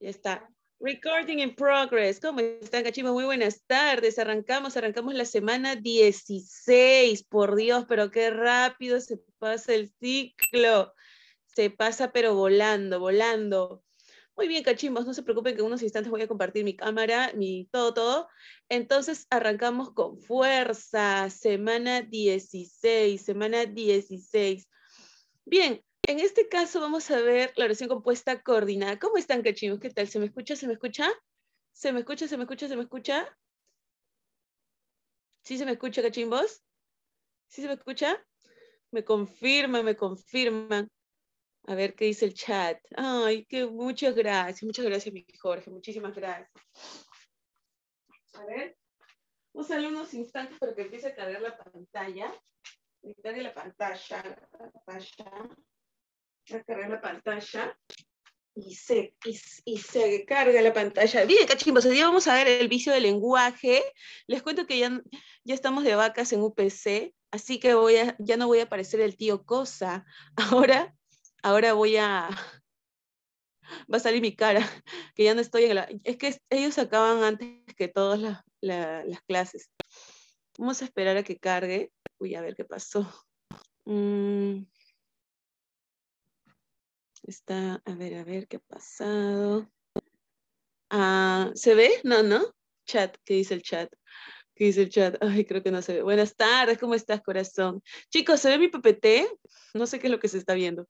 Ya está. Recording in progress. ¿Cómo están, cachimos? Muy buenas tardes. Arrancamos, arrancamos la semana 16. Por Dios, pero qué rápido se pasa el ciclo. Se pasa, pero volando, volando. Muy bien, cachimos. No se preocupen que en unos instantes voy a compartir mi cámara, mi todo, todo. Entonces, arrancamos con fuerza. Semana 16, semana 16. Bien, en este caso vamos a ver la oración compuesta coordinada. ¿Cómo están, cachimbos? ¿Qué tal? ¿Se me escucha? ¿Se me escucha? ¿Se me escucha? ¿Se me escucha? ¿Se me escucha? ¿Sí se me escucha, cachimbos? ¿Sí se me escucha? Me confirman, me confirman. A ver qué dice el chat. Ay, qué muchas gracias. Muchas gracias, mi Jorge. Muchísimas gracias. A ver. Vamos a unos instantes para que empiece a cargar la pantalla. la pantalla. La pantalla cargar la pantalla y se, y, se carga la pantalla. Bien, cachimbos, hoy día vamos a ver el vicio del lenguaje. Les cuento que ya, ya estamos de vacas en UPC, así que voy ya no voy a aparecer el tío Cosa. Ahora, ahora voy a... Va a salir mi cara, que ya no estoy en la... Es que ellos acaban antes que todas las clases. Vamos a esperar a que cargue. Uy, a ver qué pasó. mmm Está, a ver, a ver qué ha pasado. Ah, ¿Se ve? No, no. Chat, ¿qué dice el chat? ¿Qué dice el chat? Ay, creo que no se ve. Buenas tardes, ¿cómo estás, corazón? Chicos, ¿se ve mi PPT? No sé qué es lo que se está viendo.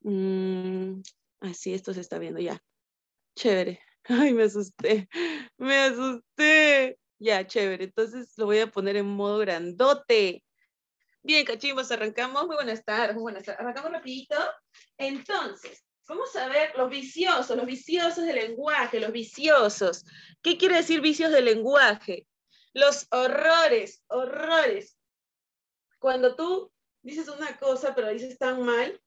Mm, así, esto se está viendo ya. Chévere. Ay, me asusté. Me asusté. Ya, chévere. Entonces lo voy a poner en modo grandote. Bien, cachimbos, arrancamos. Muy buenas tardes, muy buenas tardes. Arrancamos rapidito. Entonces, vamos a ver los viciosos, los viciosos del lenguaje, los viciosos. ¿Qué quiere decir vicios del lenguaje? Los horrores, horrores. Cuando tú dices una cosa pero dices tan mal,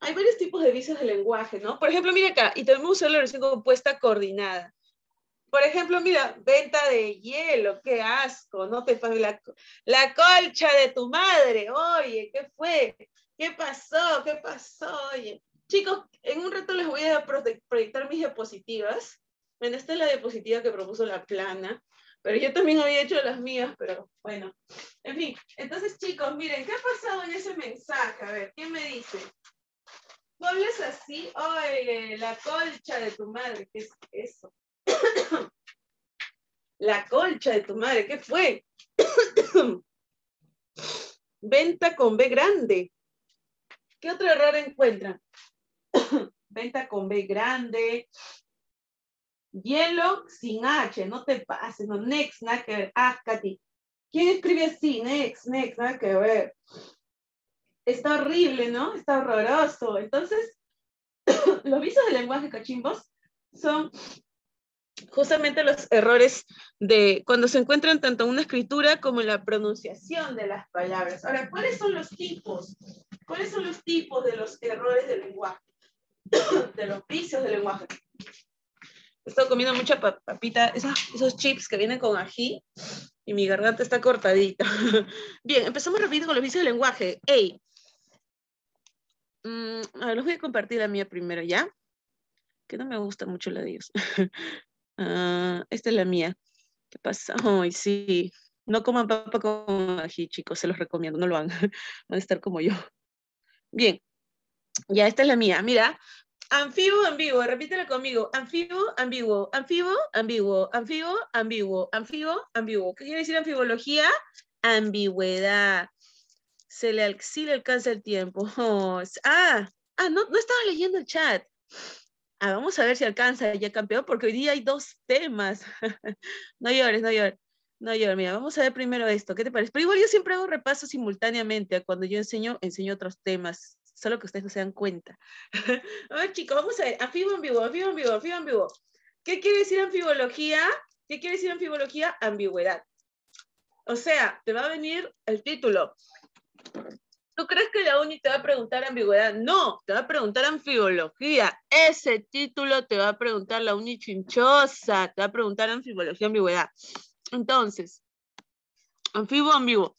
hay varios tipos de vicios del lenguaje, ¿no? Por ejemplo, mira acá, y tenemos usar la compuesta coordinada. Por ejemplo, mira, venta de hielo, qué asco, no te la, la colcha de tu madre, oye, ¿qué fue? ¿Qué pasó? ¿Qué pasó? Oye, chicos, en un rato les voy a proyectar mis diapositivas. Bueno, esta es la diapositiva que propuso la plana, pero yo también había hecho las mías, pero bueno. En fin, entonces chicos, miren, ¿qué ha pasado en ese mensaje? A ver, ¿quién me dice? ¿Tú hablas así? Oye, la colcha de tu madre, ¿qué es eso? la colcha de tu madre, ¿qué fue? Venta con B grande. ¿Qué otro error encuentran? Venta con B grande. Hielo sin H, no te pases, no, next, nada que ver. Ah, ¿Quién escribe así? Next, next, nada que ver. Está horrible, ¿no? Está horroroso. Entonces, los visos del lenguaje cachimbos son justamente los errores de cuando se encuentran tanto en una escritura como en la pronunciación de las palabras. Ahora, ¿cuáles son los tipos? ¿Cuáles son los tipos de los errores del lenguaje? de los vicios del lenguaje. Estoy comiendo mucha papita, esos, chips que vienen con ají y mi garganta está cortadita. Bien, empezamos rápido con los vicios del lenguaje. Hey, mm, a ver, los voy a compartir la mía primero, ¿ya? Que no me gusta mucho la de ellos. Ah, esta es la mía. ¿Qué pasa? Ay, sí. No coman papa con ají, chicos, se los recomiendo, no lo hagan. Van a estar como yo. Bien, ya esta es la mía. Mira, anfibo ambiguo, repítelo conmigo. Amfibo, ambiguo, anfibo ambiguo, anfibo ambiguo, anfibo ambiguo. ¿Qué quiere decir anfibología? Ambigüedad. Se le, sí le alcanza el tiempo. ah, ah no, no estaba leyendo el chat. Ah, vamos a ver si alcanza ya campeón, porque hoy día hay dos temas. no llores, no llores. No, yo, mira, vamos a ver primero esto, ¿qué te parece? Pero igual yo siempre hago repaso simultáneamente, a cuando yo enseño, enseño otros temas, solo que ustedes no se dan cuenta. a ver, chicos, vamos a ver, anfibio ambiguo, anfibio ambiguo, anfibio ambiguo. ¿Qué quiere decir anfibología? ¿Qué quiere decir anfibología? Ambigüedad. O sea, te va a venir el título. ¿Tú crees que la UNI te va a preguntar ambigüedad? No, te va a preguntar anfibología. Ese título te va a preguntar la UNI chinchosa, te va a preguntar anfibología, ambigüedad. Entonces, anfibo, ambiguo.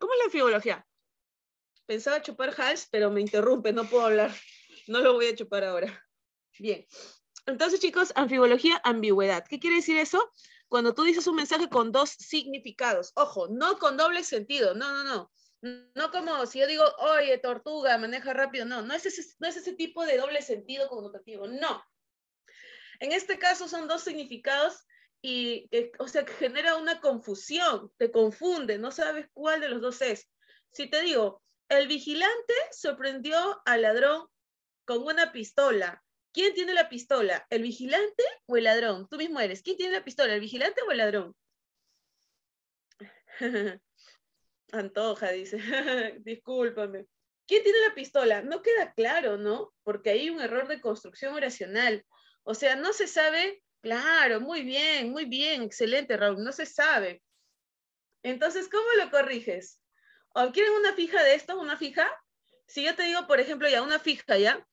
¿Cómo es la anfibología? Pensaba chupar Hals, pero me interrumpe, no puedo hablar. No lo voy a chupar ahora. Bien. Entonces, chicos, anfibología, ambigüedad. ¿Qué quiere decir eso? Cuando tú dices un mensaje con dos significados. Ojo, no con doble sentido. No, no, no. No como si yo digo, oye, tortuga, maneja rápido. No, no es ese, no es ese tipo de doble sentido connotativo. No. En este caso son dos significados y, o sea, que genera una confusión, te confunde, no sabes cuál de los dos es. Si te digo, el vigilante sorprendió al ladrón con una pistola. ¿Quién tiene la pistola? ¿El vigilante o el ladrón? Tú mismo eres. ¿Quién tiene la pistola? ¿El vigilante o el ladrón? Antoja, dice. Discúlpame. ¿Quién tiene la pistola? No queda claro, ¿no? Porque hay un error de construcción oracional. O sea, no se sabe Claro, muy bien, muy bien, excelente, Raúl, no se sabe. Entonces, ¿cómo lo corriges? ¿Quieren una fija de esto, una fija? Si yo te digo, por ejemplo, ya una fija, ¿ya?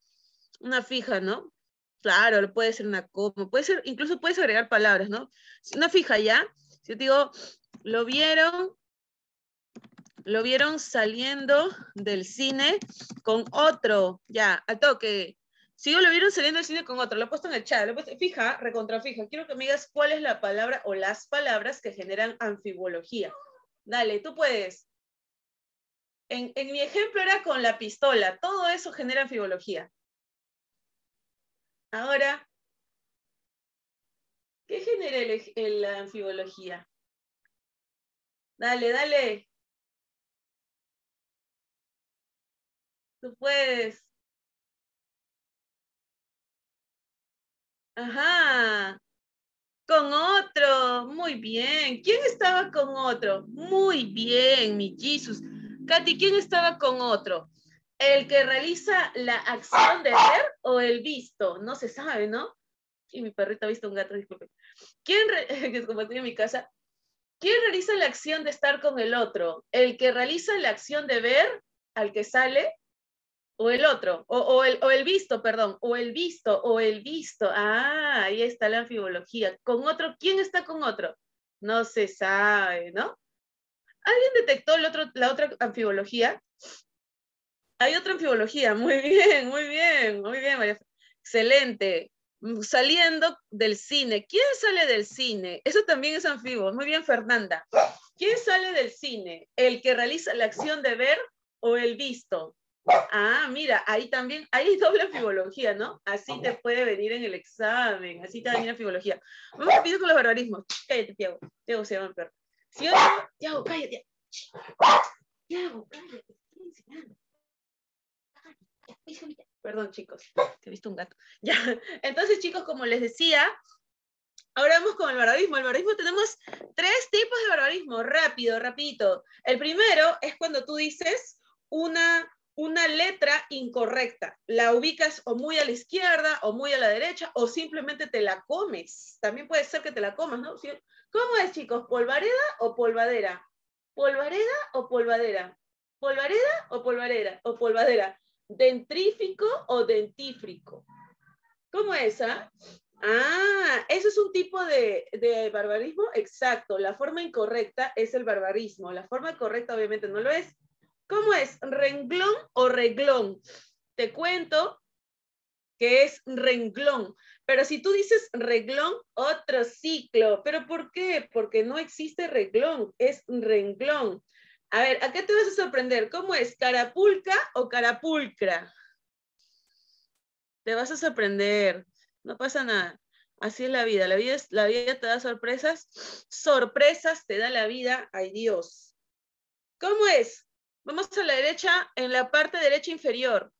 Una fija, ¿no? Claro, puede ser una coma, puede ser, incluso puedes agregar palabras, ¿no? Una fija, ¿ya? Si yo te digo, lo vieron, lo vieron saliendo del cine con otro, ya, al toque, si lo vieron saliendo del cine con otro, lo he puesto en el chat, lo he puesto, fija, recontrafija, quiero que me digas cuál es la palabra o las palabras que generan anfibología. Dale, tú puedes. En, mi ejemplo era con la pistola, todo eso genera anfibología. Ahora, ¿qué genera la anfibología? Dale, dale. Tú puedes. Ajá. Con otro. Muy bien. ¿Quién estaba con otro? Muy bien, mi Jesus. Katy, ¿quién estaba con otro? ¿El que realiza la acción de ver o el visto? No se sabe, ¿no? Y mi perrita ha visto un gato, disculpe. ¿Quién, que como mi casa, ¿quién realiza la acción de estar con el otro? ¿El que realiza la acción de ver al que sale o el otro, o, el, visto, perdón, o el visto, o el visto. Ah, ahí está la anfibología. ¿Con otro? ¿Quién está con otro? No se sabe, ¿no? ¿Alguien detectó el otro, la otra anfibología? Hay otra anfibología. Muy bien, muy bien, muy bien, María. Excelente. Saliendo del cine. ¿Quién sale del cine? Eso también es anfibo. Muy bien, Fernanda. ¿Quién sale del cine? ¿El que realiza la acción de ver o el visto? Ah, mira, ahí también, hay doble ah. fibología, ¿no? Así te puede venir en el examen, así también va la fibología. Vamos rápido con los barbarismos. Cállate, Tiago. Tiago se llama perro. ¿Sí o Tiago, cállate. Tiago, cállate. Perdón, chicos, que he visto un gato. Ya. Entonces, chicos, como les decía, Ahora vamos con el barbarismo. El barbarismo tenemos tres tipos de barbarismo. Rápido, rapidito. El primero es cuando tú dices una una letra incorrecta. La ubicas o muy a la izquierda o muy a la derecha o simplemente te la comes. También puede ser que te la comas, ¿no? ¿Cómo es, chicos? ¿Polvareda o polvadera? ¿Polvareda o polvadera? ¿Polvareda o polvarera? ¿O polvadera? ¿Dentrífico o dentífrico? ¿Cómo es, ah? Ah, eso es un tipo de barbarismo, exacto. La forma incorrecta es el barbarismo. La forma correcta obviamente no lo es ¿Cómo es? ¿Renglón o reglón? Te cuento que es renglón. Pero si tú dices reglón, otro ciclo. ¿Pero por qué? Porque no existe reglón, es renglón. A ver, ¿a qué te vas a sorprender. ¿Cómo es? ¿Carapulca o carapulcra? Te vas a sorprender. No pasa nada. Así es la vida. La vida, la vida te da sorpresas. Sorpresas te da la vida. Ay Dios. ¿Cómo es? Vamos a la derecha, en la parte derecha inferior.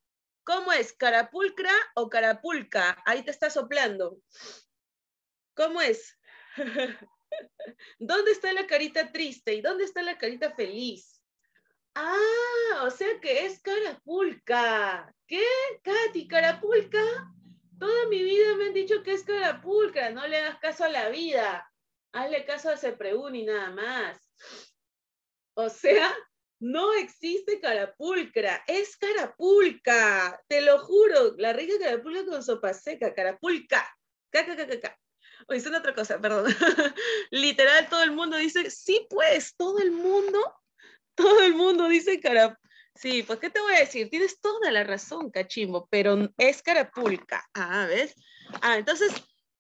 ¿Cómo es? ¿Carapulcra o carapulca? Ahí te está soplando. ¿Cómo es? ¿Dónde está la carita triste y dónde está la carita feliz? Ah, o sea que es carapulca. ¿Qué, Katy? ¿Carapulca? Toda mi vida me han dicho que es carapulca. No le hagas caso a la vida. Hazle caso a y nada más. O sea, no existe carapulcra, es carapulca, te lo juro, la rica carapulca con sopa seca, carapulca, caca, Oye, es otra cosa, perdón. Literal, todo el mundo dice, sí, pues, todo el mundo, todo el mundo dice carapulca. Sí, pues, ¿qué te voy a decir? Tienes toda la razón, cachimbo, pero es carapulca. Ah, ¿ves? Ah, entonces,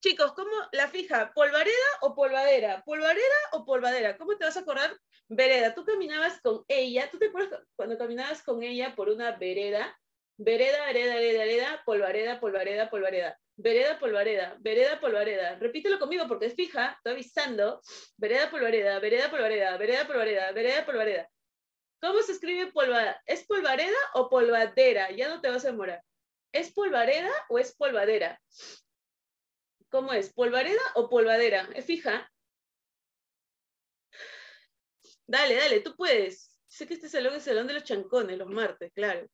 chicos, ¿cómo la fija? ¿Polvareda o polvadera? ¿Polvareda o polvadera? ¿Cómo te vas a acordar vereda. Tú caminabas con ella, ¿tú te acuerdas cuando caminabas con ella por una vereda? Vereda, vereda, vereda, vereda, polvareda, polvareda, polvareda. Vereda, polvareda, vereda, polvareda. Repítelo conmigo porque es fija, estoy avisando. Vereda, polvareda, vereda, polvareda, vereda, polvareda, vereda, polvareda. ¿Cómo se escribe polvareda? ¿Es polvareda o polvadera? Ya no te vas a demorar. ¿Es polvareda o es polvadera? ¿Cómo es? ¿Polvareda o polvadera? Es fija. Dale, dale, tú puedes. Sé que este salón es el salón de los chancones, los martes, claro.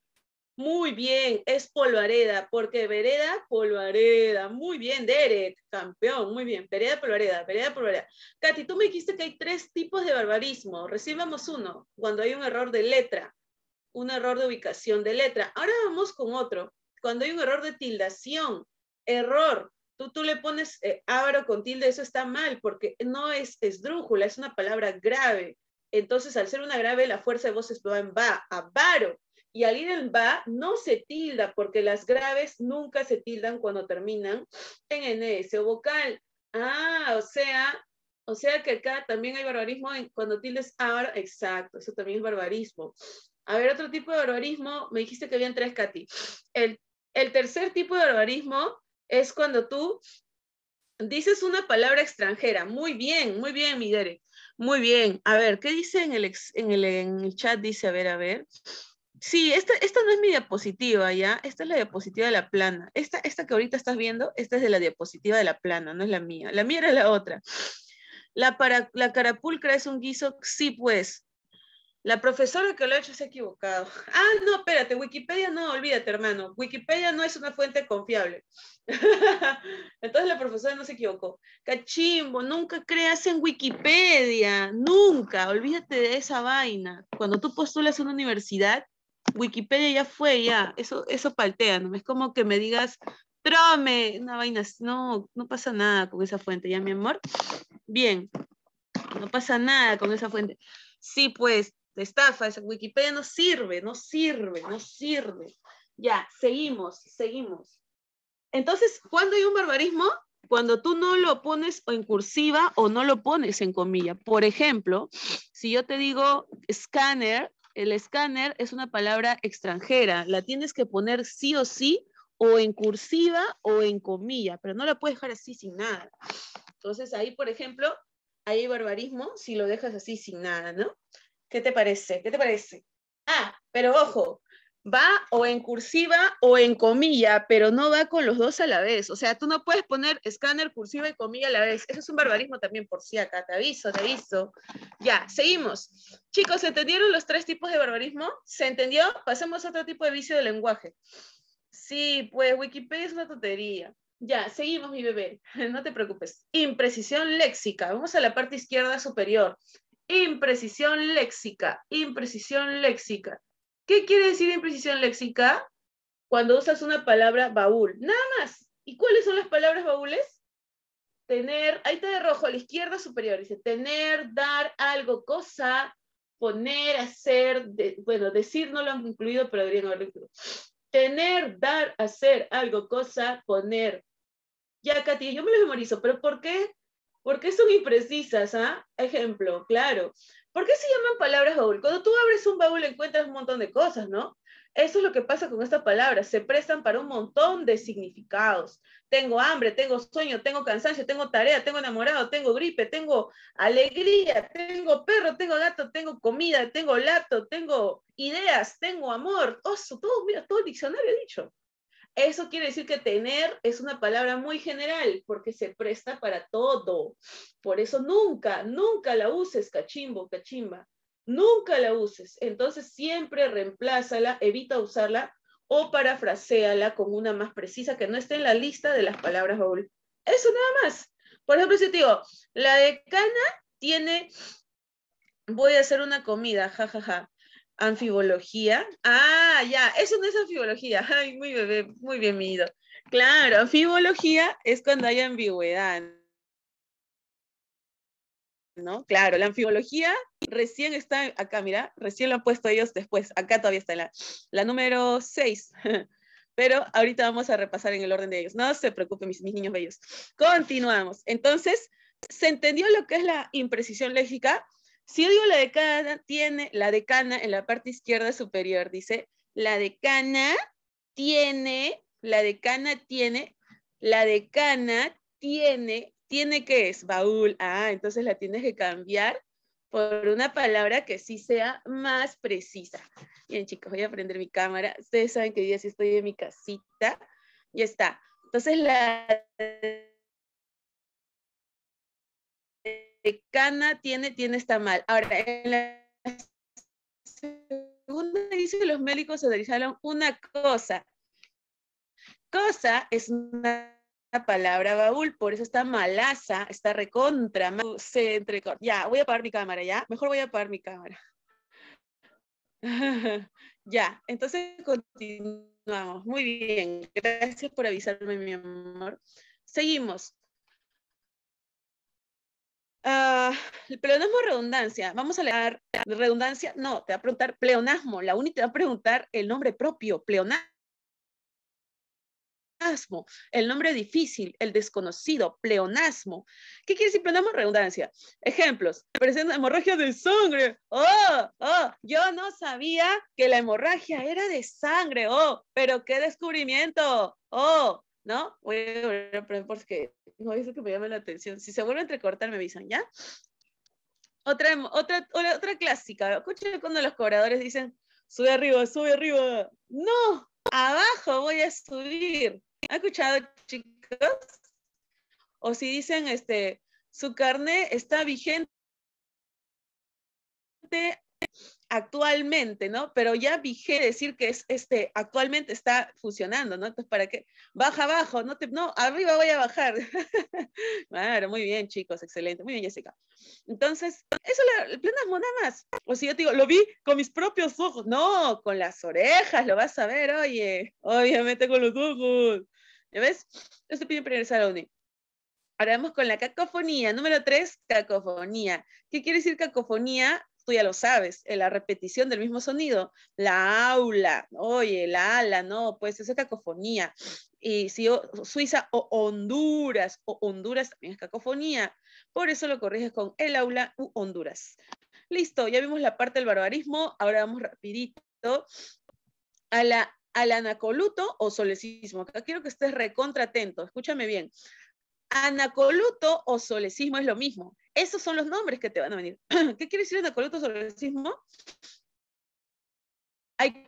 Muy bien, es Polvareda, porque Vereda, Polvareda. Muy bien, Derek, campeón, muy bien. Vereda, Polvareda, Vereda, Polvareda. Katy, tú me dijiste que hay tres tipos de barbarismo. Recibamos uno, cuando hay un error de letra, un error de ubicación de letra. Ahora vamos con otro, cuando hay un error de tildación, error. Tú, tú le pones eh, ávaro con tilde, eso está mal, porque no es esdrújula, es una palabra grave. Entonces, al ser una grave, la fuerza de voz es va en va, a varo. Y al ir en va, no se tilda, porque las graves nunca se tildan cuando terminan en NS o vocal. Ah, o sea, o sea que acá también hay barbarismo en, cuando tildes ahora. Exacto, eso también es barbarismo. A ver, otro tipo de barbarismo, me dijiste que habían tres, Katy. El, el tercer tipo de barbarismo es cuando tú dices una palabra extranjera. Muy bien, muy bien, mi muy bien, a ver, ¿qué dice en el, en el, chat? Dice, a ver, a ver. Sí, esta, esta no es mi diapositiva, ¿ya? Esta es la diapositiva de la plana. Esta, esta que ahorita estás viendo, esta es de la diapositiva de la plana, no es la mía. La mía era la otra. La, para, la carapulcra es un guiso, sí, pues. La profesora que lo ha hecho se ha equivocado. Ah, no, espérate, Wikipedia no, olvídate, hermano. Wikipedia no es una fuente confiable. Entonces la profesora no se equivocó. Cachimbo, nunca creas en Wikipedia, nunca, olvídate de esa vaina. Cuando tú postulas a una universidad, Wikipedia ya fue, ya, eso, eso paltea, ¿no? Es como que me digas, trome, una vaina, no, no pasa nada con esa fuente, ya, mi amor. Bien, no pasa nada con esa fuente. Sí, pues, estafa, esa Wikipedia no sirve, no sirve, no sirve. Ya, seguimos, seguimos. Entonces, ¿cuándo hay un barbarismo? Cuando tú no lo pones en cursiva o no lo pones en comilla. Por ejemplo, si yo te digo scanner, el scanner es una palabra extranjera, la tienes que poner sí o sí o en cursiva o en comilla, pero no la puedes dejar así sin nada. Entonces ahí, por ejemplo, hay barbarismo si lo dejas así sin nada, ¿no? ¿Qué te parece? ¿Qué te parece? Ah, pero ojo, va o en cursiva o en comilla, pero no va con los dos a la vez. O sea, tú no puedes poner escáner, cursiva y comilla a la vez. Eso es un barbarismo también por si acá. Te aviso, te aviso. Ya, seguimos. Chicos, ¿se entendieron los tres tipos de barbarismo? ¿Se entendió? Pasemos a otro tipo de vicio del lenguaje. Sí, pues Wikipedia es una tontería. Ya, seguimos, mi bebé. No te preocupes. Imprecisión léxica. Vamos a la parte izquierda superior imprecisión léxica, imprecisión léxica. ¿Qué quiere decir imprecisión léxica? Cuando usas una palabra baúl, nada más. ¿Y cuáles son las palabras baúles? Tener, ahí está de rojo, a la izquierda superior, dice tener, dar, algo, cosa, poner, hacer, bueno, decir no lo han incluido, pero deberían haberlo incluido. Tener, dar, hacer, algo, cosa, poner. Ya, Katy, yo me lo memorizo, pero ¿por qué ¿Por qué son imprecisas? ¿ah? Ejemplo, claro. ¿Por qué se llaman palabras baúl? Cuando tú abres un baúl encuentras un montón de cosas, ¿no? Eso es lo que pasa con estas palabras. Se prestan para un montón de significados. Tengo hambre, tengo sueño, tengo cansancio, tengo tarea, tengo enamorado, tengo gripe, tengo alegría, tengo perro, tengo gato, tengo comida, tengo lato, tengo ideas, tengo amor. todo, todo el diccionario dicho. Eso quiere decir que tener es una palabra muy general porque se presta para todo. Por eso nunca, nunca la uses, cachimbo, cachimba. Nunca la uses. Entonces siempre reemplázala, evita usarla o parafraseala con una más precisa que no esté en la lista de las palabras baúl. Eso nada más. Por ejemplo, si te digo, la decana tiene, voy a hacer una comida, jajaja. Ja, ja anfibología. Ah, ya, eso no es anfibología. Ay, muy bebé, muy Claro, anfibología es cuando hay ambigüedad. ¿No? Claro, la anfibología recién está acá, mira, recién lo han puesto ellos después. Acá todavía está la, la número 6. Pero ahorita vamos a repasar en el orden de ellos. No se preocupen, mis, mis niños bellos. Continuamos. Entonces, se entendió lo que es la imprecisión léxica si yo digo la decana, tiene, la decana en la parte izquierda superior dice, la decana tiene, la decana tiene, la decana tiene, tiene que es baúl. Ah, entonces la tienes que cambiar por una palabra que sí sea más precisa. Bien, chicos, voy a prender mi cámara. Ustedes saben que día sí estoy en mi casita. Ya está. Entonces la cana, tiene, tiene está mal. Ahora, en la segunda edición los médicos se una cosa. Cosa es una palabra baúl, por eso está malaza, está recontra, Ya, voy a apagar mi cámara, ya. Mejor voy a apagar mi cámara. ya, entonces continuamos. Muy bien, gracias por avisarme, mi amor. Seguimos el ah, pleonasmo redundancia. Vamos a leer redundancia. No, te va a preguntar pleonasmo. La UNI te va a preguntar el nombre propio, pleonasmo. El nombre difícil, el desconocido, pleonasmo. ¿Qué quiere decir pleonasmo? Redundancia. Ejemplos. Presenta hemorragia de sangre. Oh, oh, yo no sabía que la hemorragia era de sangre. Oh, pero qué descubrimiento. Oh, ¿no? Voy a volver a porque no eso que me llame la atención. Si se vuelve a entrecortar, me avisan, ¿ya? Otra, otra, otra, clásica. Escuchen cuando los cobradores dicen, sube arriba, sube arriba. No, abajo voy a subir. ¿Ha escuchado, chicos? O si dicen, este, su carne está vigente actualmente, ¿no? Pero ya dije decir que es este actualmente está funcionando, ¿no? Entonces, ¿para qué? Baja abajo, no te, no, arriba voy a bajar. claro, muy bien, chicos, excelente. Muy bien, Jessica. Entonces, eso le planas monada. más. O si yo te digo, lo vi con mis propios ojos. No, con las orejas lo vas a ver, oye. Obviamente con los ojos. ¿Ya ves? Esto pide regresar a la Ahora vamos con la cacofonía. Número tres, cacofonía. ¿Qué quiere decir cacofonía? tú ya lo sabes, la repetición del mismo sonido, la aula, oye, la ala, no, pues esa cacofonía. Y si Suiza o Honduras, o Honduras también es cacofonía, por eso lo corriges con el aula u Honduras. Listo, ya vimos la parte del barbarismo, ahora vamos rapidito a la, al anacoluto o solecismo. Acá quiero que estés recontra atento, escúchame bien. Anacoluto o solecismo es lo mismo. Esos son los nombres que te van a venir. ¿Qué quiere decir anacoluto sobre el Hay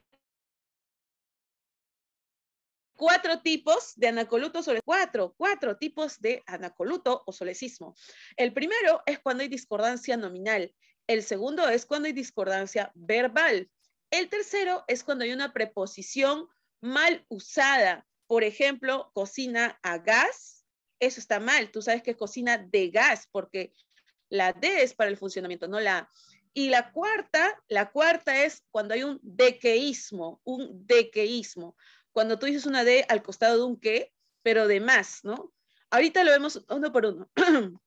cuatro tipos de anacoluto sobre cuatro, cuatro tipos de anacoluto o solecismo. El primero es cuando hay discordancia nominal. El segundo es cuando hay discordancia verbal. El tercero es cuando hay una preposición mal usada. Por ejemplo, cocina a gas. Eso está mal. Tú sabes que es cocina de gas porque la D es para el funcionamiento, no la A. Y la cuarta, la cuarta es cuando hay un dequeísmo, un dequeísmo. Cuando tú dices una D al costado de un que, pero de más, ¿no? Ahorita lo vemos uno por uno.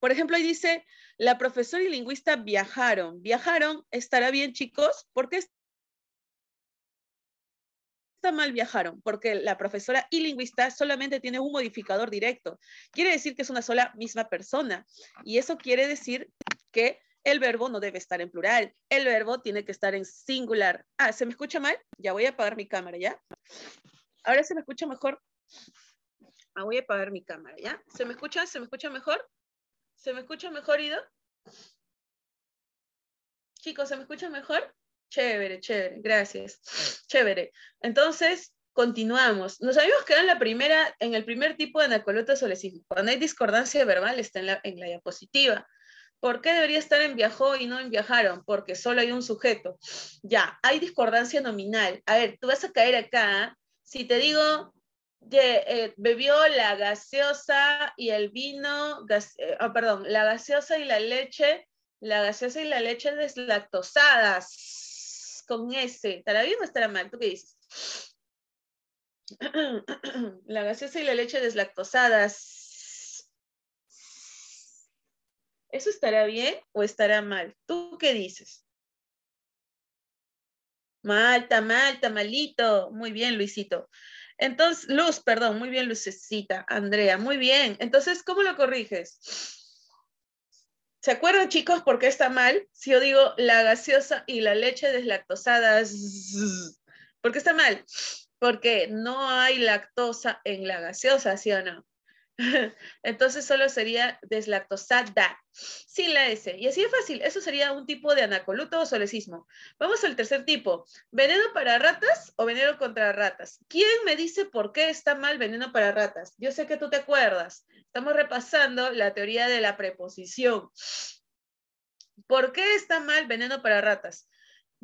por ejemplo, ahí dice, la profesora y lingüista viajaron. Viajaron, ¿estará bien, chicos? ¿Por qué está mal viajaron, porque la profesora y lingüista solamente tiene un modificador directo. Quiere decir que es una sola misma persona. Y eso quiere decir que el verbo no debe estar en plural. El verbo tiene que estar en singular. Ah, ¿se me escucha mal? Ya voy a apagar mi cámara, ¿ya? Ahora se me escucha mejor. Ah, voy a apagar mi cámara, ¿ya? ¿Se me escucha? ¿Se me escucha mejor? ¿Se me escucha mejor, Ido? Chicos, ¿se me escucha mejor? Chévere, chévere, gracias. Chévere. Entonces, continuamos. Nos habíamos quedado en, la primera, en el primer tipo de anacoloto solecifico. Cuando hay discordancia verbal está en la, en la diapositiva. ¿Por qué debería estar en viajó y no en viajaron? Porque solo hay un sujeto. Ya, hay discordancia nominal. A ver, tú vas a caer acá. ¿eh? Si te digo, de, eh, bebió la gaseosa y el vino, eh, ah, perdón, la gaseosa y la leche, la gaseosa y la leche deslactosadas con ese? ¿Estará bien o estará mal? ¿Tú qué dices? La gaseosa y la leche deslactosadas. ¿Eso estará bien o estará mal? ¿Tú qué dices? Malta, malta, malito. Muy bien, Luisito. Entonces, Luz, perdón, muy bien, Lucecita, Andrea, muy bien. Entonces, ¿cómo lo corriges? ¿Se acuerdan, chicos, por qué está mal? Si yo digo la gaseosa y la leche deslactosada, ¿por qué está mal? Porque no hay lactosa en la gaseosa, ¿sí o no? Entonces solo sería deslactosada, sin la S. Y así de fácil, eso sería un tipo de anacoluto o solecismo. Vamos al tercer tipo, veneno para ratas o veneno contra ratas. ¿Quién me dice por qué está mal veneno para ratas? Yo sé que tú te acuerdas. Estamos repasando la teoría de la preposición. ¿Por qué está mal veneno para ratas?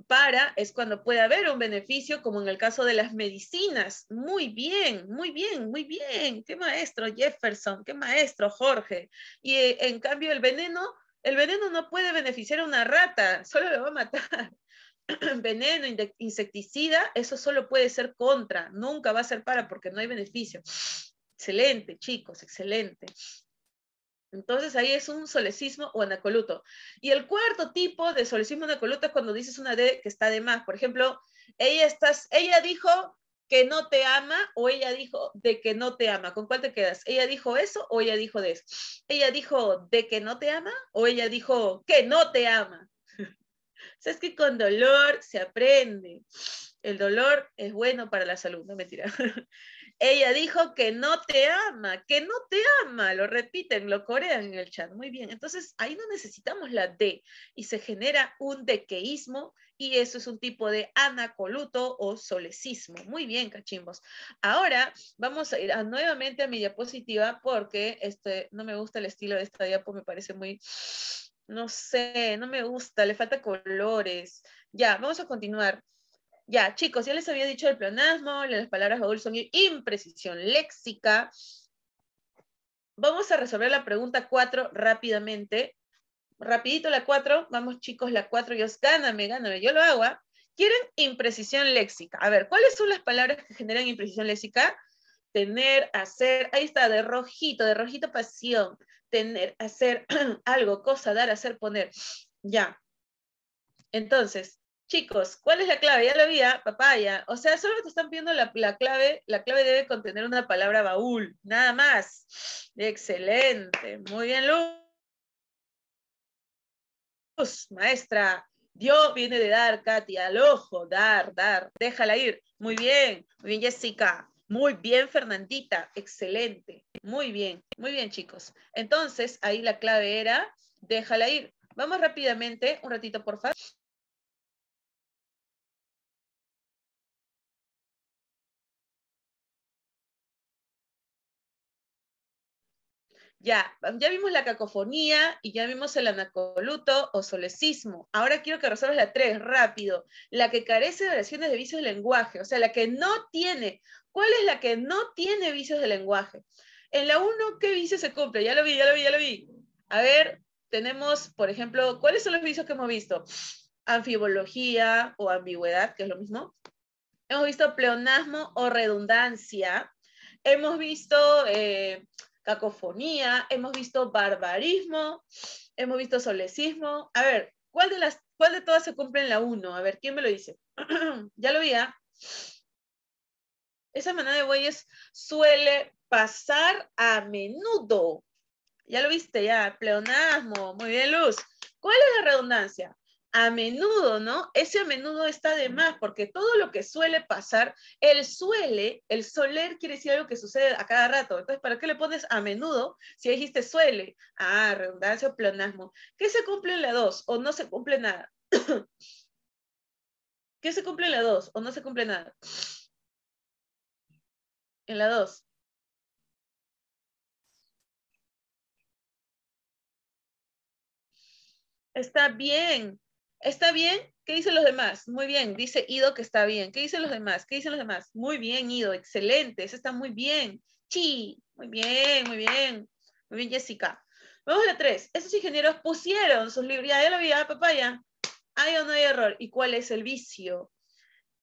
para es cuando puede haber un beneficio, como en el caso de las medicinas. Muy bien, muy bien, muy bien. Qué maestro Jefferson, qué maestro Jorge. Y eh, en cambio el veneno, el veneno no puede beneficiar a una rata, solo le va a matar. veneno, insecticida, eso solo puede ser contra, nunca va a ser para porque no hay beneficio. Excelente, chicos, excelente. Entonces ahí es un solecismo o anacoluto. Y el cuarto tipo de solecismo anacoluto es cuando dices una D que está de más. Por ejemplo, ella, estás, ella dijo que no te ama o ella dijo de que no te ama. ¿Con cuál te quedas? ¿Ella dijo eso o ella dijo de eso? ¿Ella dijo de que no te ama o ella dijo que no te ama? Sabes que con dolor se aprende. El dolor es bueno para la salud, no mentira. Ella dijo que no te ama, que no te ama, lo repiten, lo corean en el chat. Muy bien, entonces ahí no necesitamos la D y se genera un dequeísmo y eso es un tipo de anacoluto o solecismo. Muy bien, cachimbos. Ahora vamos a ir nuevamente a mi diapositiva porque este, no me gusta el estilo de esta diapo, me parece muy, no sé, no me gusta, le falta colores. Ya, vamos a continuar ya, chicos, ya les había dicho el pleonasmo, las palabras baúl son imprecisión léxica. Vamos a resolver la pregunta 4 rápidamente. Rapidito la 4, vamos chicos, la 4, yo me gáname, yo lo hago. ¿ah? Quieren imprecisión léxica. A ver, ¿cuáles son las palabras que generan imprecisión léxica? Tener, hacer, ahí está, de rojito, de rojito pasión. Tener, hacer, algo, cosa, dar, hacer, poner. Ya. Entonces, Chicos, ¿cuál es la clave? Ya lo había, papaya. O sea, solo te están pidiendo la, clave. La clave debe contener una palabra baúl, nada más. Excelente. Muy bien, Luz. Maestra, Dios viene de dar, Katia, al ojo, dar, dar. Déjala ir. Muy bien, muy bien, Jessica. Muy bien, Fernandita. Excelente. Muy bien, muy bien, chicos. Entonces, ahí la clave era, déjala ir. Vamos rápidamente, un ratito, por favor. ya, ya vimos la cacofonía y ya vimos el anacoluto o solecismo. Ahora quiero que resuelvas la tres, rápido. La que carece de versiones de vicios de lenguaje, o sea, la que no tiene. ¿Cuál es la que no tiene vicios de lenguaje? En la uno, ¿qué vicio se cumple? Ya lo vi, ya lo vi, ya lo vi. A ver, tenemos, por ejemplo, ¿cuáles son los vicios que hemos visto? Anfibología o ambigüedad, que es lo mismo. Hemos visto pleonasmo o redundancia. Hemos visto... Eh, cacofonía, hemos visto barbarismo, hemos visto solecismo. A ver, ¿cuál de, las, cuál de todas se cumple en la 1? A ver, ¿quién me lo dice? ya lo vi, ¿ah? Esa manada de bueyes suele pasar a menudo. Ya lo viste, ya, pleonasmo. Muy bien, Luz. ¿Cuál es la redundancia? a menudo, ¿no? Ese a menudo está de más, porque todo lo que suele pasar, el suele, el soler quiere decir algo que sucede a cada rato. Entonces, ¿para qué le pones a menudo si dijiste suele? Ah, redundancia o planasmo. ¿Qué se cumple en la dos o no se cumple nada? ¿Qué se cumple en la dos o no se cumple nada? En la dos. Está bien, ¿Está bien? ¿Qué dicen los demás? Muy bien, dice Ido que está bien. ¿Qué dicen los demás? ¿Qué dicen los demás? Muy bien, Ido, excelente, eso está muy bien. Chi, muy bien, muy bien. Muy bien, Jessica. Vamos a la tres. Esos ingenieros pusieron sus librerías. de la vida, vi, ¿Hay o no hay error? ¿Y cuál es el vicio?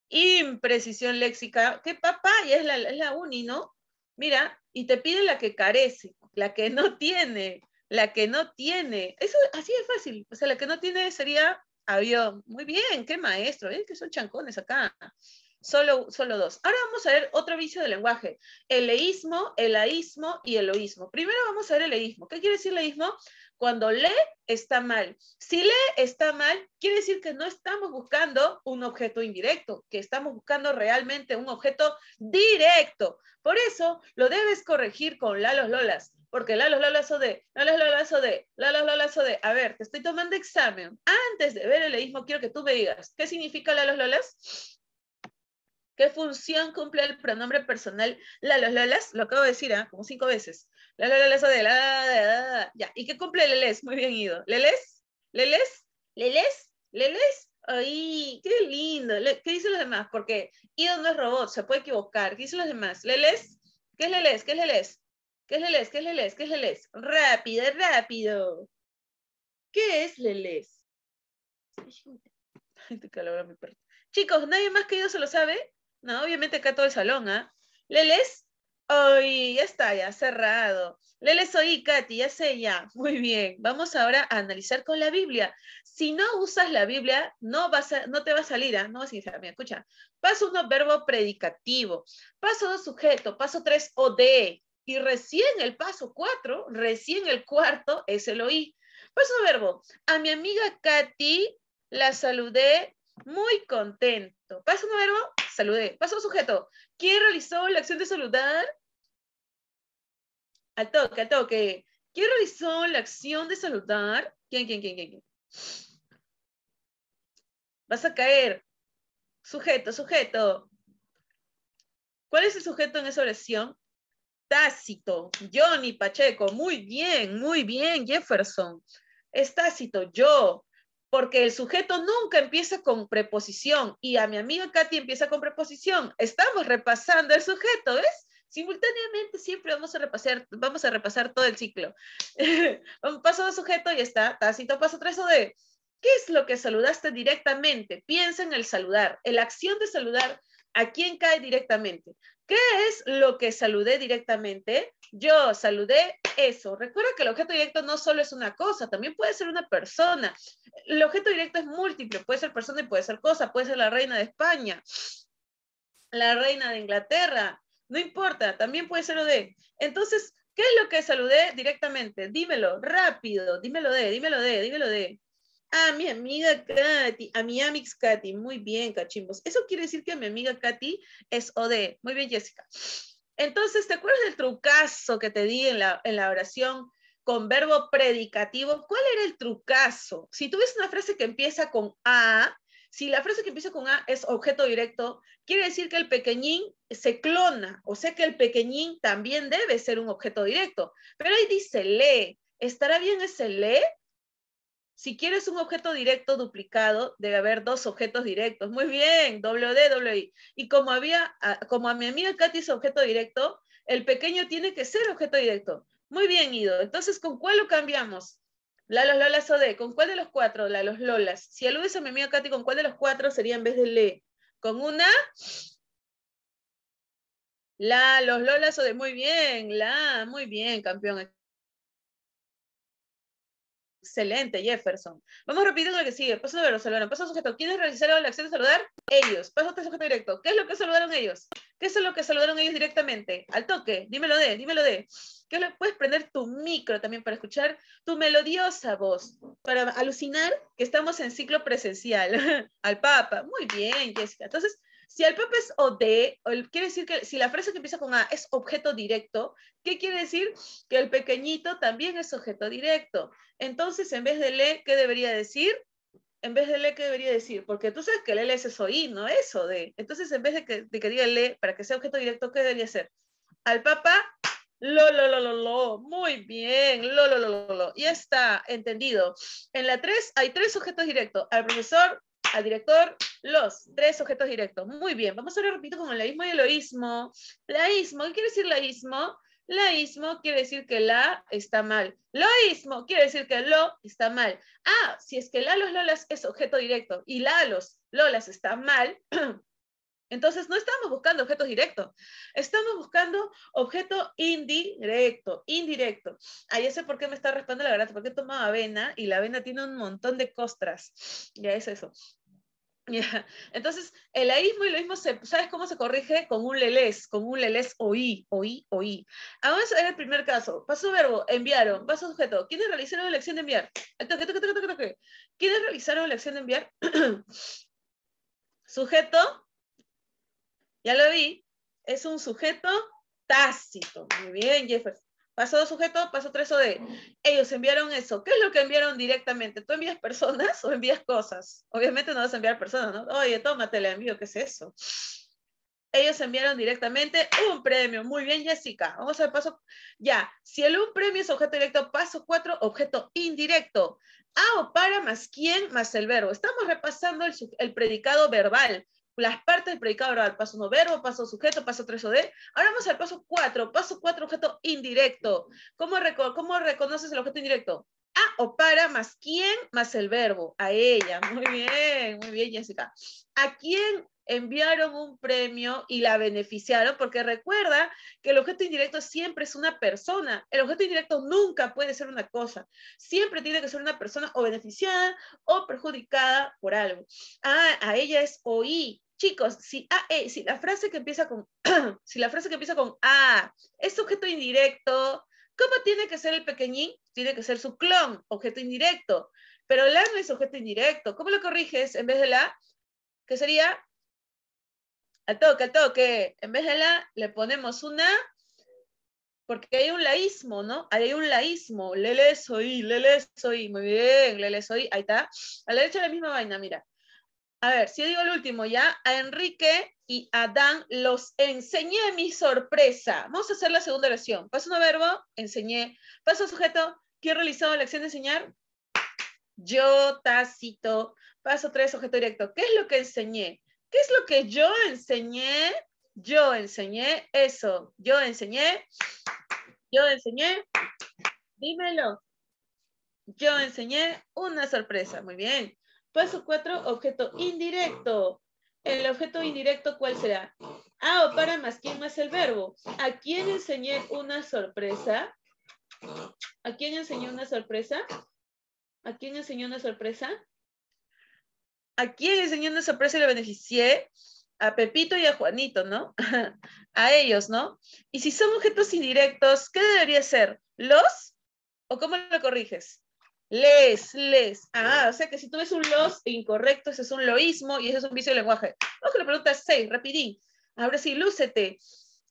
Imprecisión léxica. ¿Qué papaya? Es la, es la uni, ¿no? Mira, y te piden la que carece, la que no tiene, la que no tiene. Eso así es fácil. O sea, la que no tiene sería muy bien, qué maestro, ¿eh? que son chancones acá. Solo, solo dos. Ahora vamos a ver otro vicio del lenguaje. El leísmo, el aísmo y el oísmo. Primero vamos a ver el leísmo. ¿Qué quiere decir leísmo? Cuando le está mal. Si le está mal, quiere decir que no estamos buscando un objeto indirecto, que estamos buscando realmente un objeto directo. Por eso lo debes corregir con la los lolas, porque la los lolas o de, la los lolas o de, la los lolas o de. A ver, te estoy tomando examen. Antes de ver el leísmo, quiero que tú me digas, ¿qué significa la los lolas? ¿Qué función cumple el pronombre personal la los lolas? Lo acabo de decir, ¿eh? como cinco veces. La, la, la, de la, Ya. ¿Y qué cumple Leles? Muy bien ido. ¿Leles? ¿Leles? ¿Leles? ¿Leles? ¡Ay, qué lindo! ¿Qué dicen los demás? Porque Ido no es robot, se puede equivocar. ¿Qué dicen los demás? ¿Leles? ¿Qué es Leles? ¿Qué es Leles? ¿Qué es Leles? ¿Qué es Leles? ¿Qué es Leles? Rápido, rápido. ¿Qué es Leles? Ay, Chicos, ¿nadie más que Ido se lo sabe? No, obviamente acá todo el salón, ¿ah? ¿Leles? ya está, ya cerrado. Leles oí, Katy, ya sé, ya. Muy bien. Vamos ahora a analizar con la Biblia. Si no usas la Biblia, no, vas a, no te va a salir, ¿ah? no vas a escucha. Paso uno, verbo predicativo. Paso dos, sujeto. Paso tres, de. Y recién el paso cuatro, recién el cuarto, es el oí. Paso verbo. A mi amiga Katy la saludé muy contento. Paso uno verbo, saludé. Paso sujeto. ¿Quién realizó la acción de saludar? Al toque, al toque. ¿Quién realizó la acción de saludar? ¿Quién, quién, quién, quién? Vas a caer. Sujeto, sujeto. ¿Cuál es el sujeto en esa oración? Tácito, Johnny Pacheco, muy bien, muy bien, Jefferson. Es tácito, yo, porque el sujeto nunca empieza con preposición y a mi amiga Katy empieza con preposición. Estamos repasando el sujeto, ¿ves? simultáneamente siempre vamos a repasar, vamos a repasar todo el ciclo. paso de sujeto y está, tacito, paso tres o de. ¿Qué es lo que saludaste directamente? Piensa en el saludar, en la acción de saludar. ¿A quién cae directamente? ¿Qué es lo que saludé directamente? Yo saludé eso. Recuerda que el objeto directo no solo es una cosa, también puede ser una persona. El objeto directo es múltiple, puede ser persona y puede ser cosa, puede ser la reina de España, la reina de Inglaterra, no importa, también puede ser OD. Entonces, ¿qué es lo que saludé Directamente, dímelo, rápido, dímelo de, dímelo de, dímelo de. A ah, mi amiga Katy, a mi amix Katy, muy bien, cachimbos. Eso quiere decir que mi amiga Katy es OD. Muy bien, Jessica. Entonces, ¿te acuerdas del trucazo que te di en la, en la oración con verbo predicativo? ¿Cuál era el trucazo? Si tú ves una frase que empieza con A, si la frase que empieza con A es objeto directo, quiere decir que el pequeñín se clona, o sea que el pequeñín también debe ser un objeto directo. Pero ahí dice le. ¿Estará bien ese le? Si quieres un objeto directo duplicado, debe haber dos objetos directos. Muy bien, W i. Y como, había, como a mi amiga Katy es objeto directo, el pequeño tiene que ser objeto directo. Muy bien, Ido. Entonces, ¿con cuál lo cambiamos? La, los Lolas o de. ¿Con cuál de los cuatro? La, los Lolas. Si aludes a mi amiga Katy, ¿con cuál de los cuatro sería en vez de le? ¿Con una? La, los Lolas o de. Muy bien, la, muy bien, campeón. Excelente, Jefferson. Vamos repetir lo que sigue. Paso número saludos. Paso sujeto. ¿Quiénes realizaron la acción de saludar? Ellos. Paso tres sujeto directo. ¿Qué es lo que saludaron ellos? ¿Qué es lo que saludaron ellos directamente? Al toque. Dímelo de, dímelo de. ¿Qué puedes prender tu micro también para escuchar tu melodiosa voz? Para alucinar que estamos en ciclo presencial. Al Papa. Muy bien, Jessica. Entonces, si el papa es o de, quiere decir que si la frase que empieza con A es objeto directo, ¿qué quiere decir? Que el pequeñito también es objeto directo. Entonces, en vez de le, ¿qué debería decir? En vez de le, ¿qué debería decir? Porque tú sabes que el le es eso y, no es de. Entonces, en vez de que, de diga le para que sea objeto directo, ¿qué debería ser? Al papá lo, lo, lo, lo, Muy bien. Lo, lo, lo, lo, lo. Ya está, entendido. En la 3 hay tres sujetos directos. Al profesor, al director los tres objetos directos. Muy bien, vamos ahora repito con el laísmo y el loísmo. Laísmo, ¿qué quiere decir laísmo? Laísmo quiere decir que la está mal. Loísmo quiere decir que lo está mal. Ah, si es que la los lolas es objeto directo y la los lolas está mal, entonces no estamos buscando objetos directos, estamos buscando objeto indirecto, indirecto. Ah, ya sé por qué me está respondiendo la garganta, porque he tomado avena y la avena tiene un montón de costras. Ya es eso. Entonces, el aísmo y lo mismo se, ¿sabes cómo se corrige? Con un lelés, con un lelés oí, oí, oí. Vamos a ver el primer caso. Paso verbo, enviaron. Paso sujeto. ¿Quiénes realizaron la acción de enviar? ¿Quiénes realizaron la acción de enviar? sujeto, ya lo vi, es un sujeto tácito. Muy bien, Jefferson. Paso dos sujeto, paso tres o de. Ellos enviaron eso. ¿Qué es lo que enviaron directamente? ¿Tú envías personas o envías cosas? Obviamente no vas a enviar personas, ¿no? Oye, tómate, le envío, ¿qué es eso? Ellos enviaron directamente un premio. Muy bien, Jessica. Vamos al paso. Ya, si el un premio es objeto directo, paso cuatro, objeto indirecto. A o para más quién más el verbo. Estamos repasando el, el predicado verbal las partes del predicado al paso no verbo, paso sujeto, paso 3 de. Ahora vamos al paso 4, paso 4, objeto indirecto. ¿Cómo, ¿Cómo reconoces el objeto indirecto? A o para más quién más el verbo, a ella. Muy bien, muy bien, Jessica. ¿A quién enviaron un premio y la beneficiaron, porque recuerda que el objeto indirecto siempre es una persona. El objeto indirecto nunca puede ser una cosa. Siempre tiene que ser una persona o beneficiada o perjudicada por algo. Ah, a ella es oí. Chicos, si, e, si la frase que empieza con si la frase que empieza con a es objeto indirecto, ¿cómo tiene que ser el pequeñín? Tiene que ser su clon, objeto indirecto. Pero la no es objeto indirecto. ¿Cómo lo corriges en vez de la? Que sería al toque, al toque, en vez de la, le ponemos una, porque hay un laísmo, ¿no? Hay un laísmo, lele soy, lele soy, muy bien, lele soy, ahí está. A la derecha la misma vaina, mira. A ver, si digo el último ya, a Enrique y a Dan los enseñé mi sorpresa. Vamos a hacer la segunda oración. Paso un verbo, enseñé. Paso sujeto, ¿quién realizado la acción de enseñar? Yo, Tacito. Paso tres, objeto directo. ¿Qué es lo que enseñé? ¿Qué es lo que yo enseñé? Yo enseñé eso. Yo enseñé. Yo enseñé. Dímelo. Yo enseñé una sorpresa. Muy bien. Paso cuatro, objeto indirecto. El objeto indirecto, ¿cuál será? Ah, o para más, ¿quién más el verbo? ¿A quién enseñé una sorpresa? ¿A quién enseñé una sorpresa? ¿A quién enseñó una sorpresa? ¿A quién enseñando le beneficié? A Pepito y a Juanito, ¿no? a ellos, ¿no? Y si son objetos indirectos, ¿qué debería ser? ¿Los? ¿O cómo lo corriges? Les, les. Ah, o sea que si tú ves un los incorrecto, ese es un loísmo y ese es un vicio de lenguaje. Vamos la pregunta 6, rapidín. Ahora sí, lúcete.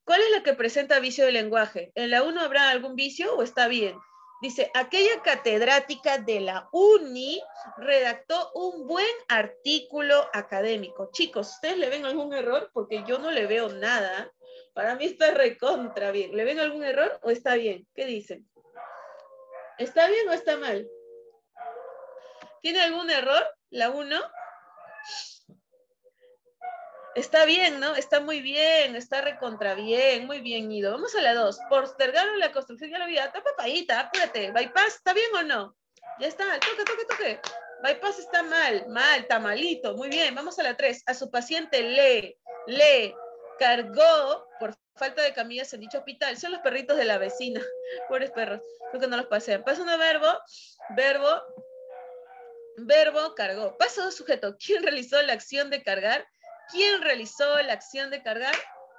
¿Cuál es la que presenta vicio de lenguaje? ¿En la 1 habrá algún vicio o está bien? Dice, aquella catedrática de la UNI redactó un buen artículo académico. Chicos, ¿ustedes le ven algún error? Porque yo no le veo nada. Para mí está recontra bien. ¿Le ven algún error o está bien? ¿Qué dicen? ¿Está bien o está mal? ¿Tiene algún error? ¿La 1? Está bien, ¿no? Está muy bien, está recontra bien, muy bien ido. Vamos a la dos. Postergaron la construcción, ya lo vi. Ah, tapa papayita, apúrate. Bypass, ¿está bien o no? Ya está, toque, toque, toque. Bypass está mal, mal, malito. Muy bien, vamos a la tres. A su paciente le, le cargó por falta de camillas en dicho hospital. Son los perritos de la vecina. Pobres perros, creo que no los pasean. Paso un verbo, verbo, verbo, cargó. Paso un sujeto. ¿Quién realizó la acción de cargar? ¿Quién realizó la acción de cargar?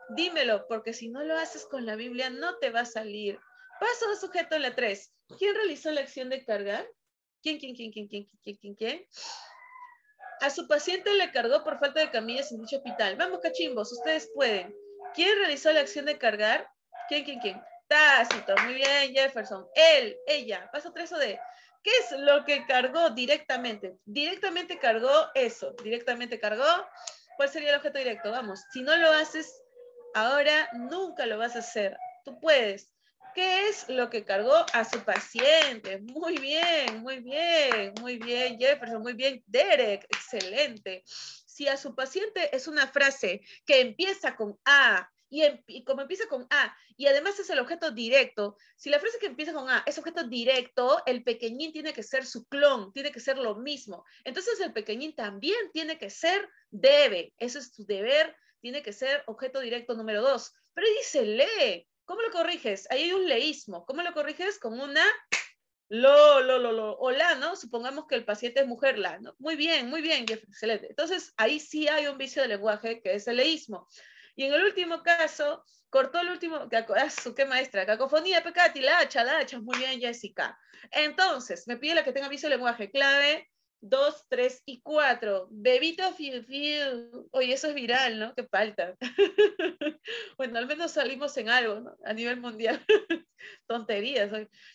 Dímelo, porque si no lo haces con la Biblia no te va a salir. Paso a sujeto en la 3. ¿Quién realizó la acción de cargar? ¿Quién, quién, quién, quién, quién, quién, quién, quién? A su paciente le cargó por falta de camillas en dicho hospital. Vamos, cachimbos, ustedes pueden. ¿Quién realizó la acción de cargar? ¿Quién, quién, quién? Tácito, muy bien, Jefferson. Él, ella. Paso 3 o de. ¿Qué es lo que cargó directamente? Directamente cargó eso. Directamente cargó ¿Cuál sería el objeto directo? Vamos, si no lo haces ahora, nunca lo vas a hacer. Tú puedes. ¿Qué es lo que cargó a su paciente? Muy bien, muy bien, muy bien, Jefferson, muy bien, Derek, excelente. Si a su paciente es una frase que empieza con A Em, y, como empieza con A y además es el objeto directo, si la frase que empieza con A es objeto directo, el pequeñín tiene que ser su clon, tiene que ser lo mismo. Entonces el pequeñín también tiene que ser debe, eso es tu deber, tiene que ser objeto directo número dos. Pero dice lee, ¿cómo lo corriges? Ahí hay un leísmo, ¿cómo lo corriges? Con una lo, lo, lo, lo, hola, ¿no? Supongamos que el paciente es mujer, la, ¿no? Muy bien, muy bien, excelente. Entonces, ahí sí hay un vicio de lenguaje que es el leísmo. Y en el último caso, cortó el último, ah, qué maestra, cacofonía, pecati, la hacha, la hacha, muy bien, Jessica. Entonces, me pide la que tenga el lenguaje clave, dos, tres y cuatro. Bebito fiu fiu. Oye, eso es viral, ¿no? Qué falta. bueno, al menos salimos en algo, ¿no? A nivel mundial. Tonterías.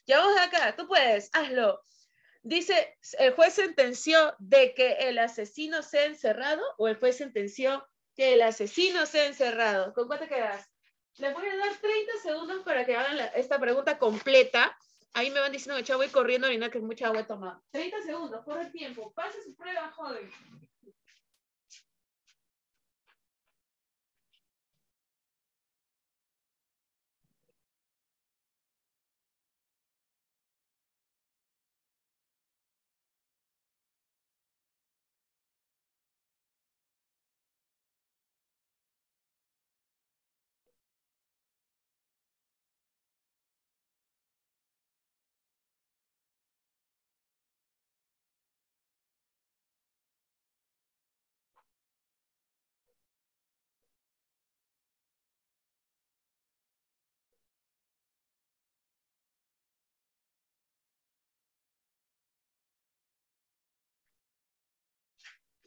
Ya vamos acá, tú puedes, hazlo. Dice, ¿el juez sentenció de que el asesino sea encerrado o el juez sentenció que el asesino sea encerrado. ¿Con cuánto quedas? Les voy a dar 30 segundos para que hagan esta pregunta completa. Ahí me van diciendo que chavo voy corriendo, no que mucha agua tomada. 30 segundos, corre el tiempo. Pase su prueba, joder.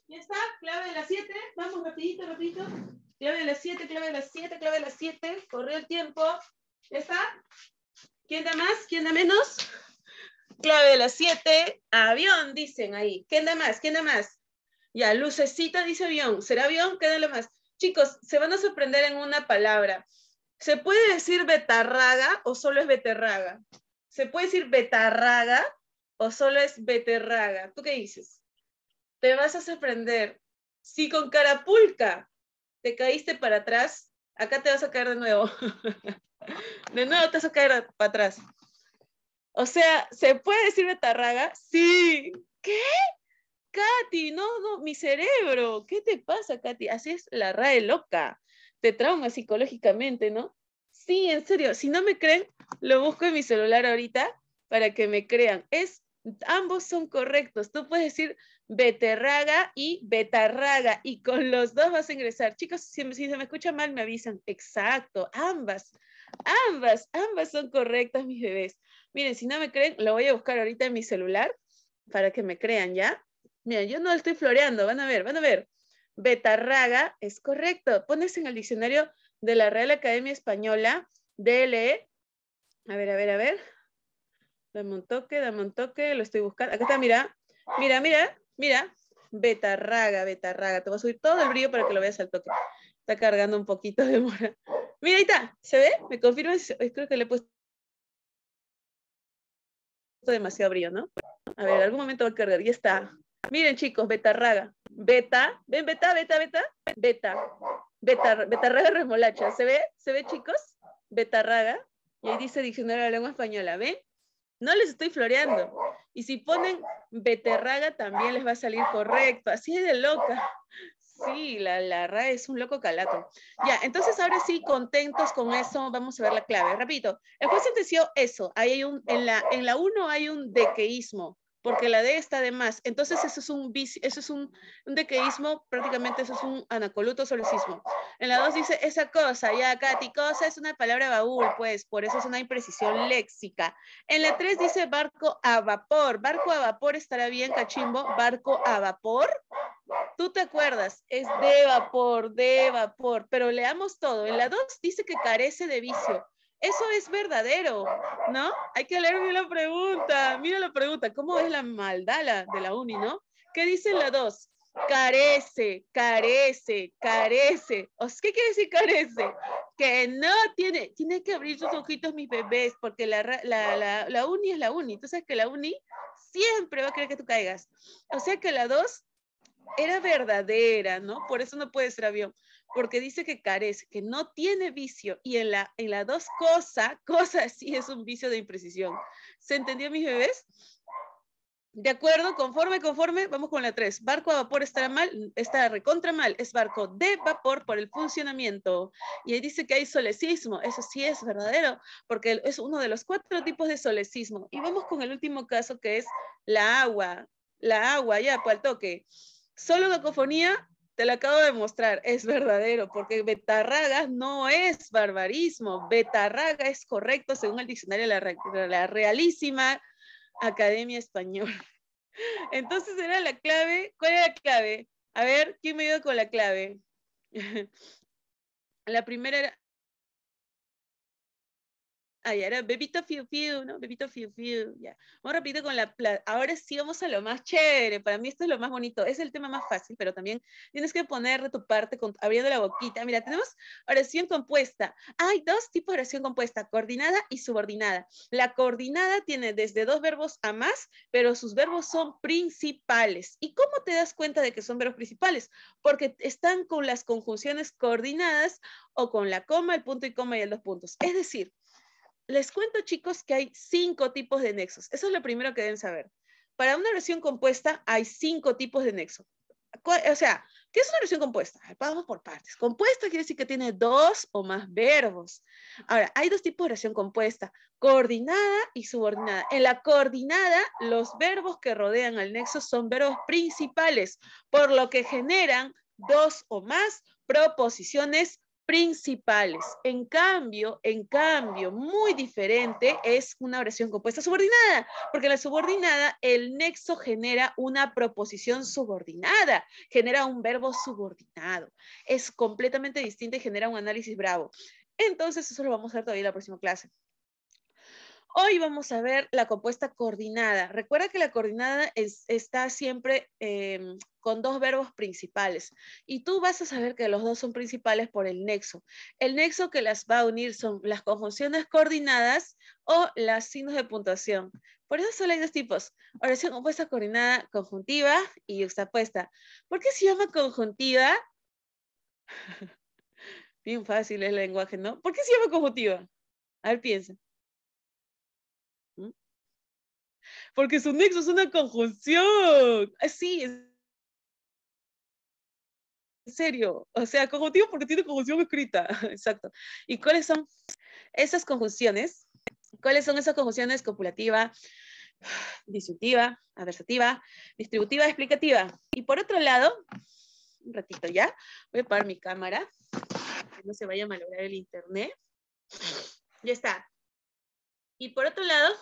Ya está, clave de las siete? Vamos rapidito, rapidito. Clave de las siete, clave de las siete, clave de las siete. Corrió el tiempo. ¿Ya está? ¿Quién da más? ¿Quién da menos? Clave de las siete. Avión, dicen ahí. ¿Quién da más? ¿Quién da más? Ya, lucecita dice avión. ¿Será avión? ¿Quién da más? Chicos, se van a sorprender en una palabra. ¿Se puede decir betarraga o solo es beterraga? ¿Se puede decir betarraga o solo es beterraga? ¿Tú qué dices? te vas a sorprender. Si con carapulca te caíste para atrás, acá te vas a caer de nuevo. de nuevo te vas a caer para atrás. O sea, ¿se puede decir betarraga? Sí. ¿Qué? Katy, no, no, mi cerebro. ¿Qué te pasa, Katy? Así es la RAE loca. Te trauma psicológicamente, ¿no? Sí, en serio. Si no me creen, lo busco en mi celular ahorita para que me crean. Es, ambos son correctos. Tú puedes decir beterraga y betarraga. Y con los dos vas a ingresar. Chicos, si, si se me escucha mal, me avisan. Exacto, ambas. Ambas, ambas son correctas, mis bebés. Miren, si no me creen, lo voy a buscar ahorita en mi celular para que me crean, ¿ya? Miren, yo no estoy floreando, van a ver, van a ver. Betarraga es correcto. Pones en el diccionario de la Real Academia Española, DLE. A ver, a ver, a ver. Dame un toque, dame un toque, lo estoy buscando. Acá está, mira. Mira, mira. Mira, betarraga, betarraga. Te voy a subir todo el brillo para que lo veas al toque. Está cargando un poquito de mora. Mira, ahí está. ¿Se ve? ¿Me confirmas? Creo que le he puesto demasiado brillo, ¿no? A ver, algún momento va a cargar. Ya está. Miren, chicos, betarraga. Beta. ¿Ven beta, beta, beta? Beta. beta, betarraga remolacha. ¿Se ve? ¿Se ve, chicos? Betarraga. Y ahí dice diccionario de la lengua española. ¿Ven? No les estoy floreando. Y si ponen beterraga también les va a salir correcto. Así de loca. Sí, la, la es un loco calato. Ya, entonces ahora sí, contentos con eso, vamos a ver la clave. Repito, el juez sentenció eso. hay un, en la en la hay un dequeísmo porque la D está de más. Entonces eso es un, eso es un, dequeísmo, prácticamente eso es un anacoluto solicismo. En la 2 dice esa cosa, ya Katy, cosa es una palabra baúl, pues por eso es una imprecisión léxica. En la 3 dice barco a vapor, barco a vapor estará bien, cachimbo, barco a vapor. Tú te acuerdas, es de vapor, de vapor, pero leamos todo. En la 2 dice que carece de vicio. Eso es verdadero, ¿no? Hay que leer bien la pregunta. Mira la pregunta, ¿cómo es la maldala de la uni, no? ¿Qué dice la dos? Carece, carece, carece. ¿Qué quiere decir carece? Que no tiene, tiene que abrir sus ojitos mis bebés, porque la, la, la, la uni es la uni. Tú sabes que la uni siempre va a querer que tú caigas. O sea que la 2 era verdadera, ¿no? Por eso no puede ser avión porque dice que carece, que no tiene vicio, y en la, en la dos cosa, cosa sí es un vicio de imprecisión. ¿Se entendió, mis bebés? De acuerdo, conforme, conforme, vamos con la tres. Barco a vapor estará mal, está recontra mal, es barco de vapor por el funcionamiento. Y ahí dice que hay solecismo, eso sí es verdadero, porque es uno de los cuatro tipos de solecismo. Y vamos con el último caso que es la agua, la agua, ya, cual toque. Solo cacofonía te lo acabo de mostrar, es verdadero, porque betarraga no es barbarismo, betarraga es correcto según el diccionario de la, Realísima Academia Española. Entonces era la clave, ¿cuál era la clave? A ver, ¿quién me dio con la clave? La primera era y ahora Bebito Fiu Fiu, ¿no? Bebito Fiu ya. Vamos rápido con la, Ahora sí vamos a lo más chévere, para mí esto es lo más bonito, es el tema más fácil, pero también tienes que poner de tu parte con, abriendo la boquita. Mira, tenemos oración compuesta. Hay dos tipos de oración compuesta, coordinada y subordinada. La coordinada tiene desde dos verbos a más, pero sus verbos son principales. ¿Y cómo te das cuenta de que son verbos principales? Porque están con las conjunciones coordinadas o con la coma, el punto y coma y el dos puntos. Es decir, les cuento, chicos, que hay cinco tipos de nexos. Eso es lo primero que deben saber. Para una oración compuesta hay cinco tipos de nexo. O sea, ¿qué es una oración compuesta? Vamos por partes. Compuesta quiere decir que tiene dos o más verbos. Ahora, hay dos tipos de oración compuesta, coordinada y subordinada. En la coordinada, los verbos que rodean al nexo son verbos principales, por lo que generan dos o más proposiciones principales. En cambio, en cambio, muy diferente es una oración compuesta subordinada, porque la subordinada el nexo genera una proposición subordinada, genera un verbo subordinado. Es completamente distinta y genera un análisis bravo. Entonces, eso lo vamos a ver todavía en la próxima clase. Hoy vamos a ver la compuesta coordinada. Recuerda que la coordinada está siempre em, con dos verbos principales y tú vas a saber que los dos son principales por el nexo. El nexo que las va a unir son las conjunciones coordinadas o las signos de puntuación. Por eso solo hay dos tipos, oración compuesta coordinada, conjuntiva y yuxtapuesta. ¿Por qué se llama conjuntiva? Bien fácil el lenguaje, ¿no? ¿Por qué se llama conjuntiva? A ver, piensa. porque su nexo es una conjunción. Ah, sí, en serio. O sea, conjuntivo porque tiene conjunción escrita. Exacto. ¿Y cuáles son esas conjunciones? ¿Cuáles son esas conjunciones? Copulativa, disyuntiva, adversativa, distributiva, explicativa. Y por otro lado, un ratito ya, voy a parar mi cámara, que no se vaya a malograr el internet. Ya está. Y por otro lado,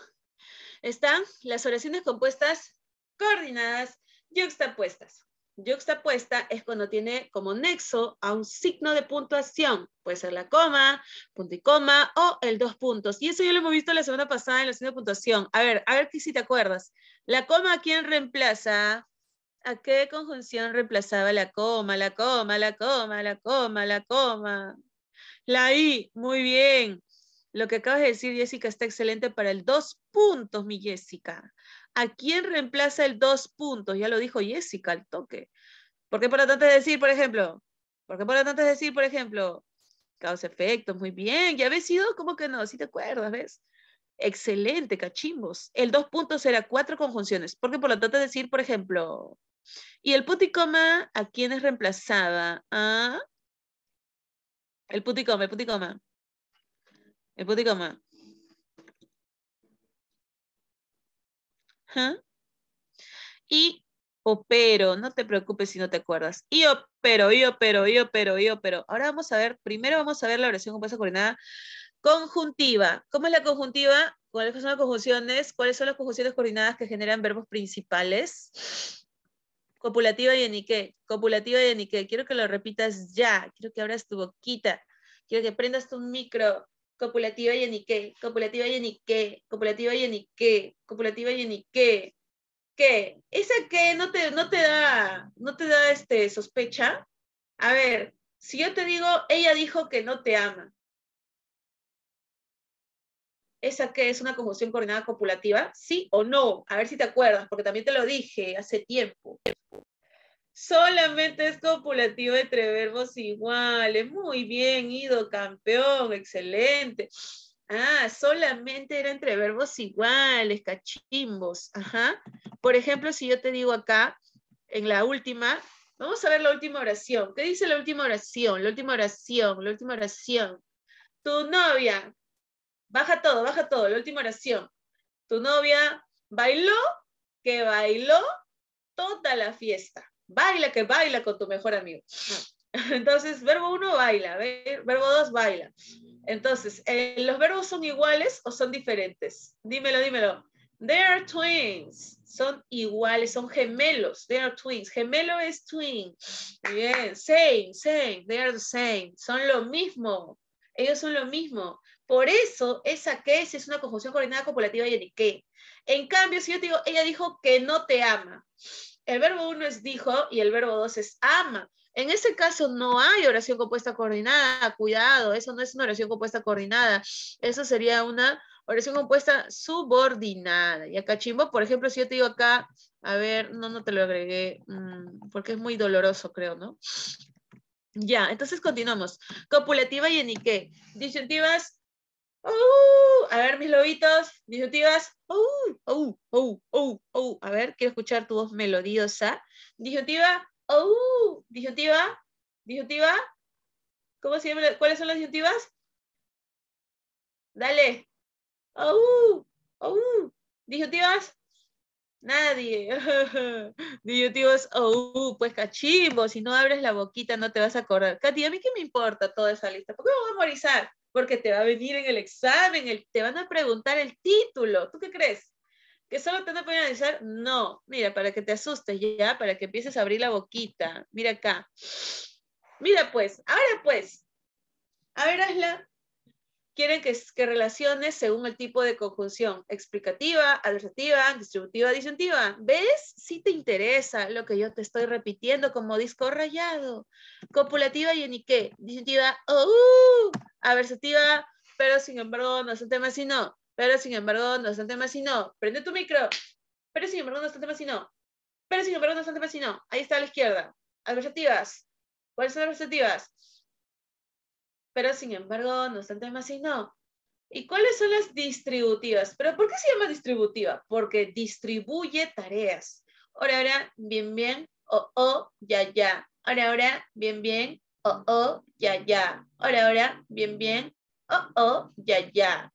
están las oraciones compuestas coordinadas yuxtapuestas. Yuxtapuesta es cuando tiene como nexo a un signo de puntuación. Puede ser la coma, punto y coma o el dos puntos. Y eso ya lo hemos visto la semana pasada en la signos de puntuación. A ver, a ver si te acuerdas. La coma, ¿a quién reemplaza? ¿A qué conjunción reemplazaba la coma, la coma, la coma, la coma, la coma? La I, muy bien. Lo que acabas de decir, Jessica, está excelente para el dos puntos, mi Jessica. ¿A quién reemplaza el dos puntos? Ya lo dijo Jessica al toque. ¿Por qué por lo tanto es decir, por ejemplo? ¿Por qué por lo tanto es decir, por ejemplo? Causa-efecto, muy bien. ¿Ya habéis sido ¿Cómo que no? Si ¿Sí te acuerdas, ¿ves? Excelente, cachimbos. El dos puntos era cuatro conjunciones. ¿Por qué por lo tanto es decir, por ejemplo? Y el puticoma y coma, ¿a quién es reemplazada? ¿Ah? El punto y el punto el ¿Ah? Y opero, no te preocupes si no te acuerdas. Y pero, y pero, y pero, y pero. Ahora vamos a ver, primero vamos a ver la oración compuesta coordinada conjuntiva. ¿Cómo es la conjuntiva? ¿Cuáles son las conjunciones? ¿Cuáles son las conjunciones coordinadas que generan verbos principales? Copulativa y enique. Copulativa y enique. Quiero que lo repitas ya. Quiero que abras tu boquita. Quiero que prendas tu micro copulativa y qué, copulativa y qué? copulativa y qué? copulativa y y ¿Qué? ¿Esa qué no te, no te da, no te da este, sospecha? A ver, si yo te digo, ella dijo que no te ama. ¿Esa qué es una conjunción coordinada copulativa? ¿Sí o no? A ver si te acuerdas, porque también te lo dije hace tiempo solamente es copulativo entre verbos iguales. Muy bien, Ido, campeón, excelente. Ah, solamente era entre verbos iguales, cachimbos. Ajá. Por ejemplo, si yo te digo acá, en la última, vamos a ver la última oración. ¿Qué dice la última oración? La última oración, la última oración. Tu novia, baja todo, baja todo, la última oración. Tu novia bailó, que bailó toda la fiesta baila que baila con tu mejor amigo. Entonces, verbo uno baila, verbo 2 baila. Entonces, eh, ¿los verbos son iguales o son diferentes? Dímelo, dímelo. They are twins. Son iguales, son gemelos. They are twins. Gemelo es twin. Bien, same, same. They are the same. Son lo mismo. Ellos son lo mismo. Por eso, esa que es, es una conjunción coordinada copulativa y en qué. En cambio, si yo te digo, ella dijo que no te ama. El verbo uno es dijo y el verbo dos es ama. En ese caso no hay oración compuesta coordinada, cuidado, eso no es una oración compuesta coordinada, eso sería una oración compuesta subordinada. Y acá chimbo, por ejemplo, si yo te digo acá, a ver, no, no te lo agregué, mm, porque es muy doloroso, creo, ¿no? Ya, entonces continuamos. Copulativa y enique. Disyuntivas ¡Uh! a ver, mis lobitos, disyuntivas. Uh, ¡Oh! oh, oh, oh, A ver, quiero escuchar tu voz melodiosa. dijotiva, Oh, dijotiva, dijotiva, ¿Cómo se ¿Cuáles son las disyuntivas? Dale. Oh, oh. Nadie. dijotivas, Oh, pues cachimbo. Si no abres la boquita no te vas a acordar. Katy, ¿a mí qué me importa toda esa lista? ¿Por qué me voy a memorizar? porque te va a venir en el examen, te van a preguntar el título. ¿Tú qué crees? ¿Que solo te van a No, mira, para que te asustes ya, para que empieces a abrir la boquita. Mira acá. Mira pues, ahora pues. A ver, hazla quieren que, que relaciones según el tipo de conjunción, explicativa, adversativa, distributiva, disyuntiva. ¿Ves? Si te interesa lo que yo te estoy repitiendo como disco rayado. Copulativa y eniqué, disyuntiva, oh, adversativa, pero sin embargo no es un tema si ¿no? pero sin embargo no es un tema si ¿no? Prende tu micro, pero sin embargo no es el tema ¿no? pero sin embargo no es un tema ¿no? Ahí está a la izquierda. Adversativas. ¿Cuáles son las adversativas? pero sin embargo no están tema así, no. ¿Y cuáles son las distributivas? ¿Pero por qué se llama distributiva? Porque distribuye tareas. Ahora, ahora, bien, bien, o, o, ya, ya. Ahora, ahora, bien, bien, o, o, ya, ya. Ahora, ahora, bien, bien, oh, oh, ya, ya.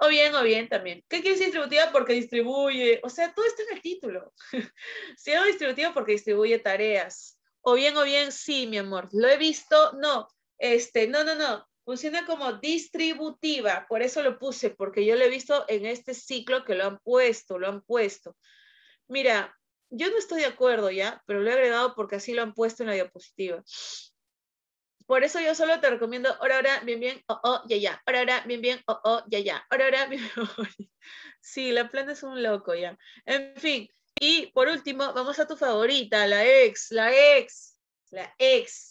O bien, o bien también. ¿Qué quiere decir distributiva? Porque distribuye. O sea, todo está en el título. Se llama distributiva porque distribuye tareas. O bien, o bien, sí, mi amor. Lo he visto. No, este, no, no, no, funciona como distributiva, por eso lo puse, porque yo lo he visto en este ciclo que lo han puesto, lo han puesto. Mira, yo no estoy de acuerdo ya, pero lo he agregado porque así lo han puesto en la diapositiva. Por eso yo solo te recomiendo ahora, ahora bien, bien, oh, oh, ya, ya. ahora, ahora bien, bien, oh, oh, ya, ya. ahora, ahora. bien, bien. Oh, sí, la plana es un loco ya. En fin, y por último, vamos a tu favorita, la ex, la ex, la ex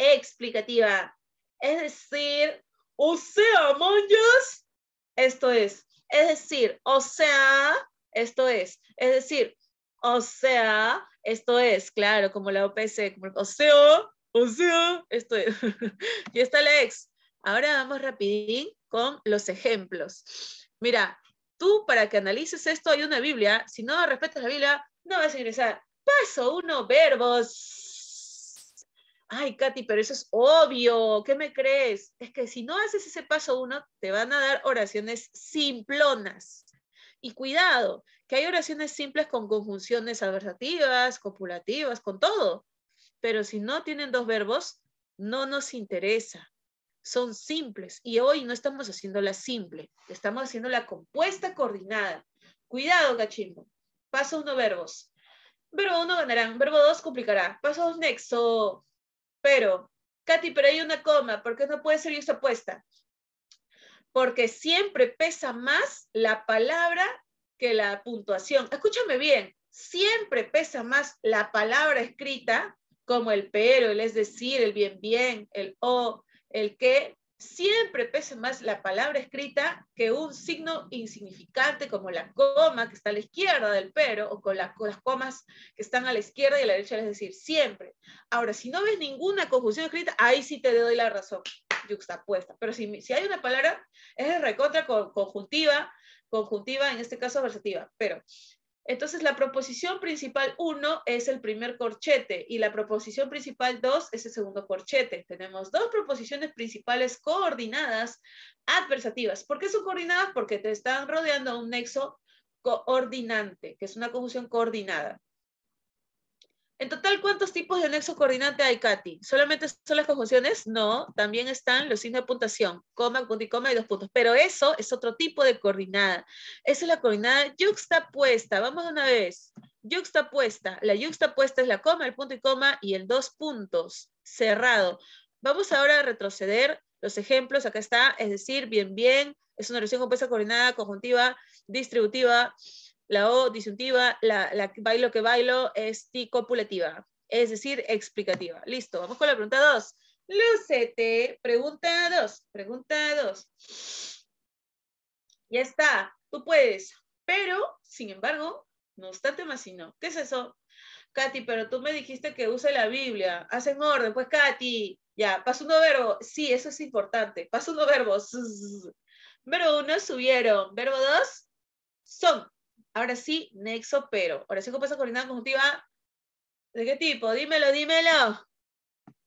explicativa. Es decir, o sea, manjas, esto es. Es decir, o sea, esto es. Es decir, o sea, esto es, claro, como la OPC, como, o sea, o sea, esto es. y está la ex. Ahora vamos rapidín con los ejemplos. Mira, tú para que analices esto hay una Biblia. Si no respetas la Biblia, no vas a ingresar. Paso uno, verbos ay, Katy, pero eso es obvio, ¿qué me crees? Es que si no haces ese paso uno, te van a dar oraciones simplonas. Y cuidado, que hay oraciones simples con conjunciones adversativas, copulativas, con todo. Pero si no tienen dos verbos, no nos interesa. Son simples. Y hoy no estamos haciendo la simple, estamos haciendo la compuesta coordinada. Cuidado, gachimbo. Paso uno, verbos. Verbo uno ganarán, verbo dos complicará. Paso dos, nexo pero, Katy, pero hay una coma, ¿por qué no puede ser esta puesta? Porque siempre pesa más la palabra que la puntuación. Escúchame bien, siempre pesa más la palabra escrita, como el pero, el es decir, el bien bien, el o, el que, siempre pesa más la palabra escrita que un signo insignificante como la coma que está a la izquierda del pero o con, las comas que están a la izquierda y a la derecha, es decir, siempre. Ahora, si no ves ninguna conjunción escrita, ahí sí te doy la razón, yuxtapuesta. Pero si, hay una palabra, es de recontra conjuntiva, conjuntiva, en este caso versativa. Pero entonces, la proposición principal 1 es el primer corchete y la proposición principal 2 es el segundo corchete. Tenemos dos proposiciones principales coordinadas adversativas. ¿Por qué son coordinadas? Porque te están rodeando un nexo coordinante, que es una conjunción coordinada. En total, ¿cuántos tipos de nexo coordinante hay, Katy? ¿Solamente son las conjunciones? No, también están los signos de puntuación, coma, punto y coma y dos puntos. Pero eso es otro tipo de coordinada. Esa es la coordinada yuxtapuesta. Vamos de una vez. Yuxtapuesta. La yuxtapuesta es la coma, el punto y coma y el dos puntos. Cerrado. Vamos ahora a retroceder los ejemplos. Acá está, es decir, bien, bien. Es una relación compuesta coordinada, conjuntiva, distributiva. La O disyuntiva, la, bailo que bailo es copulativa, es decir, explicativa. Listo, vamos con la pregunta 2. Lucete, pregunta 2, pregunta 2. Ya está, tú puedes, pero, sin embargo, no obstante más sino. ¿Qué es eso? Katy, pero tú me dijiste que use la Biblia. Hacen orden, pues Katy. Ya, paso uno verbo. Sí, eso es importante. Paso uno verbo. Verbo uno, subieron. Verbo dos, son. Ahora sí, nexo pero. ahora Oración pasa coordinada conjuntiva. ¿De qué tipo? Dímelo, dímelo.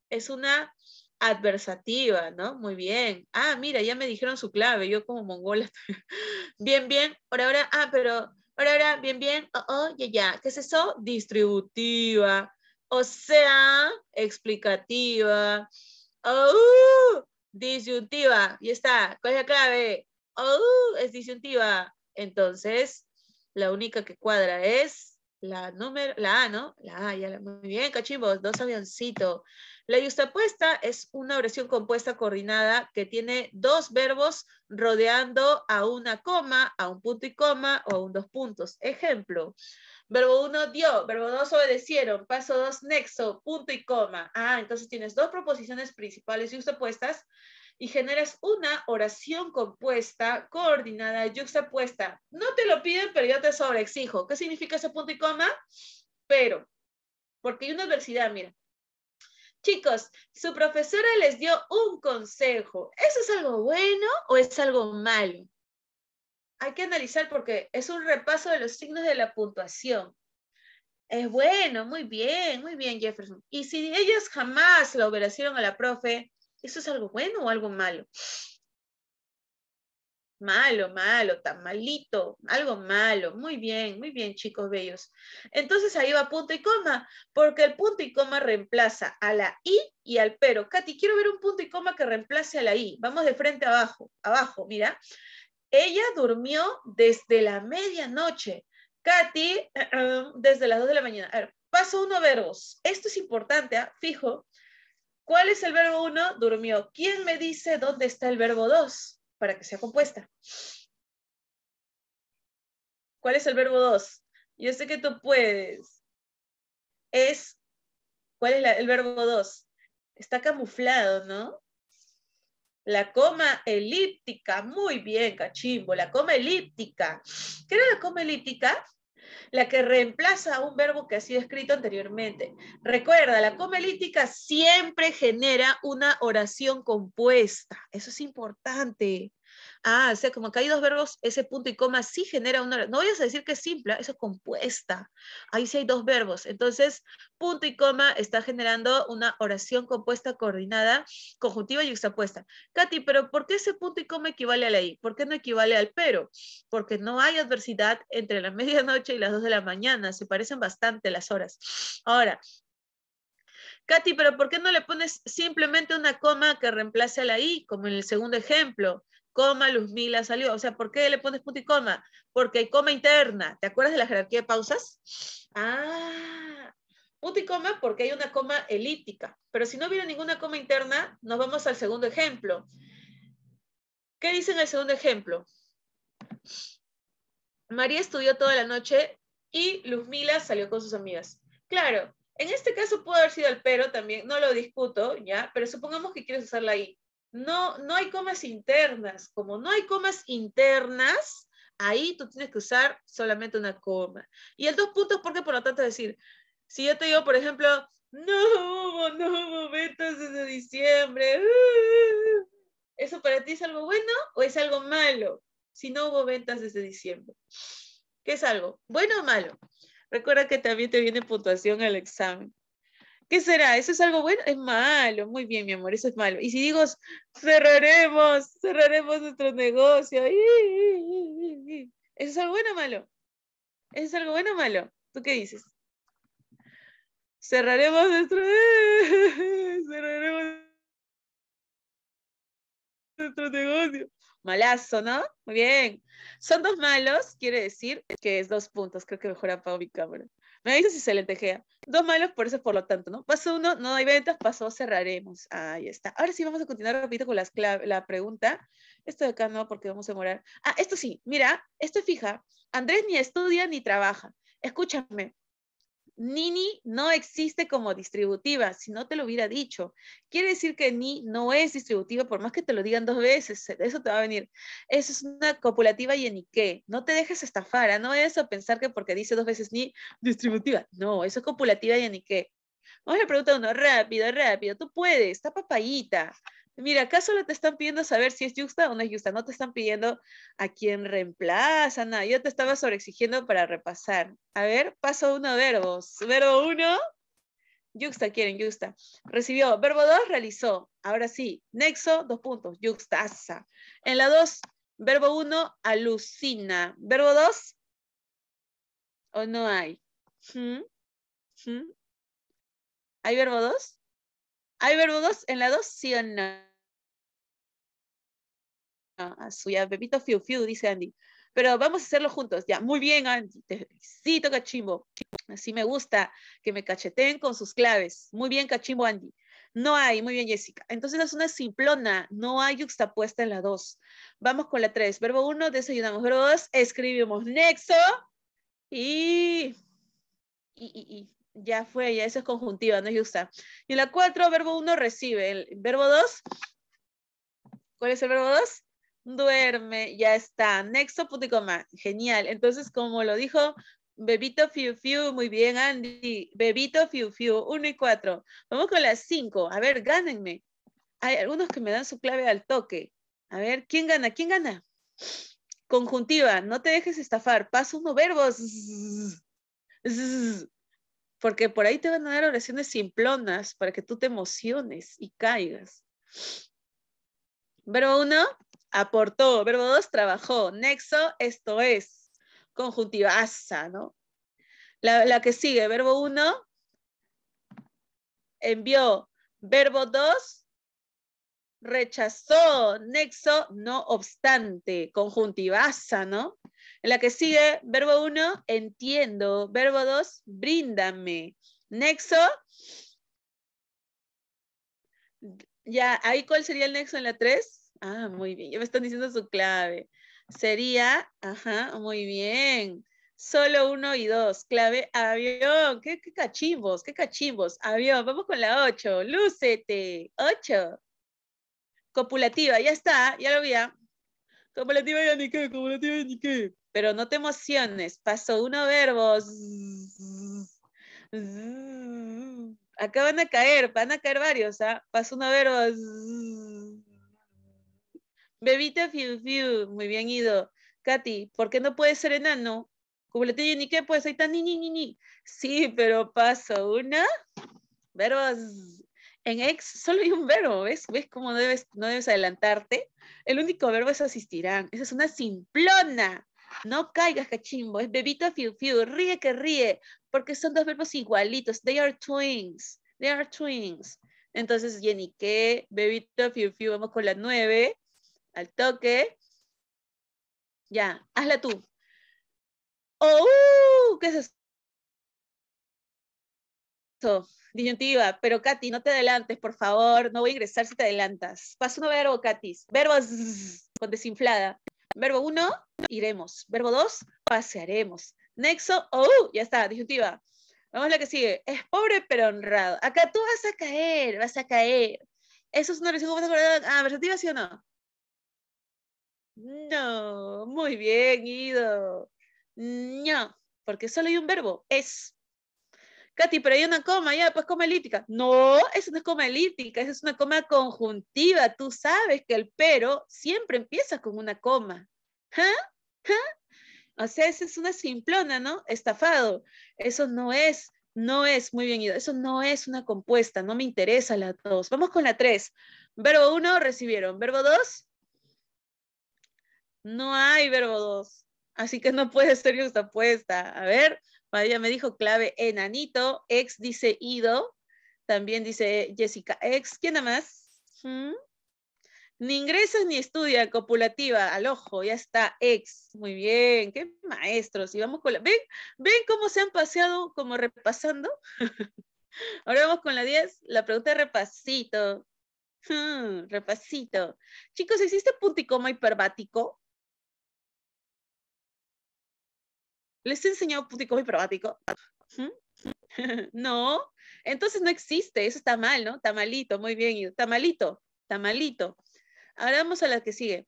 Es una adversativa, ¿no? Muy bien. Ah, mira, ya me dijeron su clave. Yo como mongola. bien, bien. Ahora, ahora. Ah, pero. Ahora, ahora. Bien, bien. Oh, oh, ya, ya. ¿Qué es eso? Distributiva. O sea, explicativa. Oh, disyuntiva. Ya está. ¿Cuál es la clave? Oh, es disyuntiva. Entonces, la única que cuadra es la número, la A, ¿no? La A, ya la, muy bien, cachimbos, dos avioncitos. La yustapuesta es una oración compuesta coordinada que tiene dos verbos rodeando a una coma, a un punto y coma o a un dos puntos. Ejemplo, verbo uno dio, verbo dos obedecieron, paso dos nexo, punto y coma. Ah, entonces tienes dos proposiciones principales yuxtapuestas y generas una oración compuesta, coordinada, yuxtapuesta. No te lo piden, pero yo te sobreexijo. ¿Qué significa ese punto y coma? Pero, porque hay una adversidad, mira. Chicos, su profesora les dio un consejo. ¿Eso es algo bueno o es algo malo? Hay que analizar porque es un repaso de los signos de la puntuación. Es bueno, muy bien, muy bien, Jefferson. Y si ellos jamás lo obedecieron a la profe, ¿Eso es algo bueno o algo malo? Malo, malo, tan malito, algo malo. Muy bien, muy bien, chicos bellos. Entonces ahí va punto y coma, porque el punto y coma reemplaza a la I y al pero. Katy, quiero ver un punto y coma que reemplace a la I. Vamos de frente abajo, abajo, mira. Ella durmió desde la medianoche. Katy, desde las 2 de la mañana. A ver, paso uno, verbos. Esto es importante, ¿ah? fijo. ¿Cuál es el verbo 1? Durmió. ¿Quién me dice dónde está el verbo 2 para que sea compuesta? ¿Cuál es el verbo 2? Yo sé que tú puedes. Es, ¿cuál es el verbo 2? Está camuflado, ¿no? La coma elíptica. Muy bien, cachimbo. La coma elíptica. ¿Qué era la coma elíptica? la que reemplaza a un verbo que ha sido escrito anteriormente. Recuerda, la comelítica siempre genera una oración compuesta. Eso es importante. Ah, o sea, como acá hay dos verbos, ese punto y coma sí genera una... No voy a decir que es simple, ah, eso es compuesta. Ahí sí hay dos verbos. Entonces, punto y coma está generando una oración compuesta, coordinada, conjuntiva y extrapuesta. Katy, pero ¿por qué ese punto y coma equivale a la I? ¿Por qué no equivale al pero? Porque no hay adversidad entre la medianoche y las dos de la mañana. Se parecen bastante las horas. Ahora, Katy, pero ¿por qué no le pones simplemente una coma que reemplace a la I, como en el segundo ejemplo? coma, Luzmila salió. O sea, ¿por qué le pones punto y coma? Porque hay coma interna. ¿Te acuerdas de la jerarquía de pausas? Ah, punto y coma porque hay una coma elíptica. Pero si no hubiera ninguna coma interna, nos vamos al segundo ejemplo. ¿Qué dice en el segundo ejemplo? María estudió toda la noche y Luzmila salió con sus amigas. Claro, en este caso puede haber sido el pero también, no lo discuto, ¿ya? Pero supongamos que quieres usarla ahí no, no hay comas internas. Como no hay comas internas, ahí tú tienes que usar solamente una coma. Y el dos puntos, porque por lo tanto decir, si yo te digo, por ejemplo, no, no ventas desde diciembre, uh, ¿eso para ti es algo bueno o es algo malo? Si no hubo ventas desde diciembre. ¿Qué es algo? ¿Bueno o malo? Recuerda que también te viene puntuación al examen. ¿Qué será? ¿Eso es algo bueno? Es malo. Muy bien, mi amor, eso es malo. Y si digo, cerraremos, cerraremos nuestro negocio. ¿Eso es algo bueno o malo? ¿Eso es algo bueno o malo? ¿Tú qué dices? Cerraremos nuestro... cerraremos nuestro negocio. Malazo, ¿no? Muy bien. Son dos malos, quiere decir que es dos puntos. Creo que mejora apago mi cámara. Me dice si se tejea Dos malos por eso, por lo tanto, ¿no? Paso uno, no hay ventas. pasó, cerraremos. Ahí está. Ahora sí, vamos a continuar rapidito con las la pregunta. Esto de acá no, porque vamos a demorar. Ah, esto sí. Mira, esto fija. Andrés ni estudia ni trabaja. Escúchame, ni no existe como distributiva, si no te lo hubiera dicho. Quiere decir que Ni no es distributiva, por más que te lo digan dos veces, eso te va a venir. Eso es una copulativa y en qué. No te dejes estafar, ¿ah? no es pensar que porque dice dos veces Ni, distributiva. No, eso es copulativa y en qué. Vamos a preguntar uno, rápido, rápido, tú puedes, está papayita. Mira, ¿acaso no te están pidiendo saber si es Justa o no es Justa, no te están pidiendo a quién reemplaza, nada. Yo te estaba sobreexigiendo para repasar. A ver, paso uno, verbos. Verbo uno, justa, quieren, justa. Recibió. Verbo dos, realizó. Ahora sí, nexo, dos puntos, Juxtaza. En la dos, verbo uno, alucina. Verbo dos. o no hay. ¿Hay verbo dos? ¿Hay verbo 2 en la 2? ¿Sí o no? A ah, suya, Pepito Fiu Fiu, dice Andy. Pero vamos a hacerlo juntos, ya. Muy bien, Andy. Te felicito, cachimbo. Así me gusta que me cacheteen con sus claves. Muy bien, cachimbo, Andy. No hay, muy bien, Jessica. Entonces es una simplona, no hay yuxtapuesta en la 2. Vamos con la 3. Verbo 1, desayunamos. Verbo 2, escribimos nexo y, y ya fue, ya eso es conjuntiva, no es justa. Y la cuatro, verbo 1 recibe. El verbo 2, ¿cuál es el verbo 2? Duerme, ya está. Nexo, punto coma. Genial. Entonces, como lo dijo Bebito Fiu Fiu, muy bien, Andy. Bebito Fiu Fiu, Uno y 4. Vamos con las cinco. A ver, gánenme. Hay algunos que me dan su clave al toque. A ver, ¿quién gana? ¿Quién gana? Conjuntiva, no te dejes estafar. Paso uno, verbos porque por ahí te van a dar oraciones simplonas para que tú te emociones y caigas. Verbo 1, aportó. Verbo 2, trabajó. Nexo, esto es. Conjuntivaza, ¿no? La, que sigue, verbo 1, envió. Verbo 2, rechazó. Nexo, no obstante. Conjuntivaza, ¿no? En la que sigue, verbo 1, entiendo. Verbo 2, bríndame. Nexo. Ya, ahí cuál sería el nexo en la 3. Ah, muy bien. Ya me están diciendo su clave. Sería, ajá, muy bien. Solo uno y dos. Clave avión. ¿Qué, qué cachimbos, qué cachimbos. Avión. Vamos con la 8. Lúcete. 8. Copulativa, ya está, ya lo vi. Copulativa y qué copulativa y qué pero no te emociones. Paso uno, verbos. Acá van a caer, van a caer varios. ¿ah? Paso uno, verbos. Bebita, fiu, fiu. Muy bien ido. Katy, ¿por qué no puedes ser enano? Cubletillo ni qué, pues ahí está ni, ni, ni, ni. Sí, pero paso una. Verbos. En ex solo hay un verbo, ¿ves? ¿Ves cómo debes, no debes adelantarte? El único verbo es asistirán. Esa es una simplona. No caigas, cachimbo, es bebito fiu fiu, ríe que ríe, porque son dos verbos igualitos. They are twins, they are twins. Entonces, Jenny, ¿qué? Bebito fiu fiu, vamos con la nueve, al toque. Ya, hazla tú. ¡Oh! Uh, ¿Qué es eso? Disyuntiva, pero Katy, no te adelantes, por favor, no voy a ingresar si te adelantas. Paso un verbo, Katy. Verbos con desinflada. Verbo 1, iremos. Verbo 2, pasearemos. Nexo, oh, ya está, disyuntiva. Vamos a la que sigue. Es pobre pero honrado. Acá tú vas a caer, vas a caer. Eso es una versión como ah, ¿sí o no? No, muy bien, Ido. No, porque solo hay un verbo, es. Katy, pero hay una coma, ya, pues coma elíptica. No, eso no es coma elíptica, eso es una coma conjuntiva. Tú sabes que el pero siempre empieza con una coma. ¿Ah? ¿Ah? O sea, esa es una simplona, ¿no? Estafado. Eso no es, no es, muy bien ido. Eso no es una compuesta, no me interesa la dos. Vamos con la tres. Verbo uno, recibieron. Verbo dos, no hay verbo dos. Así que no puede ser esta puesta. A ver, María me dijo clave, enanito, ex dice ido, también dice Jessica ex, ¿quién más? Ni ingresas ni estudia, copulativa, al ojo, ya está, ex, muy bien, qué maestros, y vamos con la, ¿ven? ¿Ven cómo se han paseado como repasando? Ahora vamos con la 10, la pregunta de repasito. Hmm, repasito. Chicos, ¿existe punticoma hiperbático? ¿Les he enseñado pútico muy probático? no, entonces no existe, eso está mal, ¿no? Tamalito, muy bien, tamalito, tamalito. Ahora vamos a la que sigue.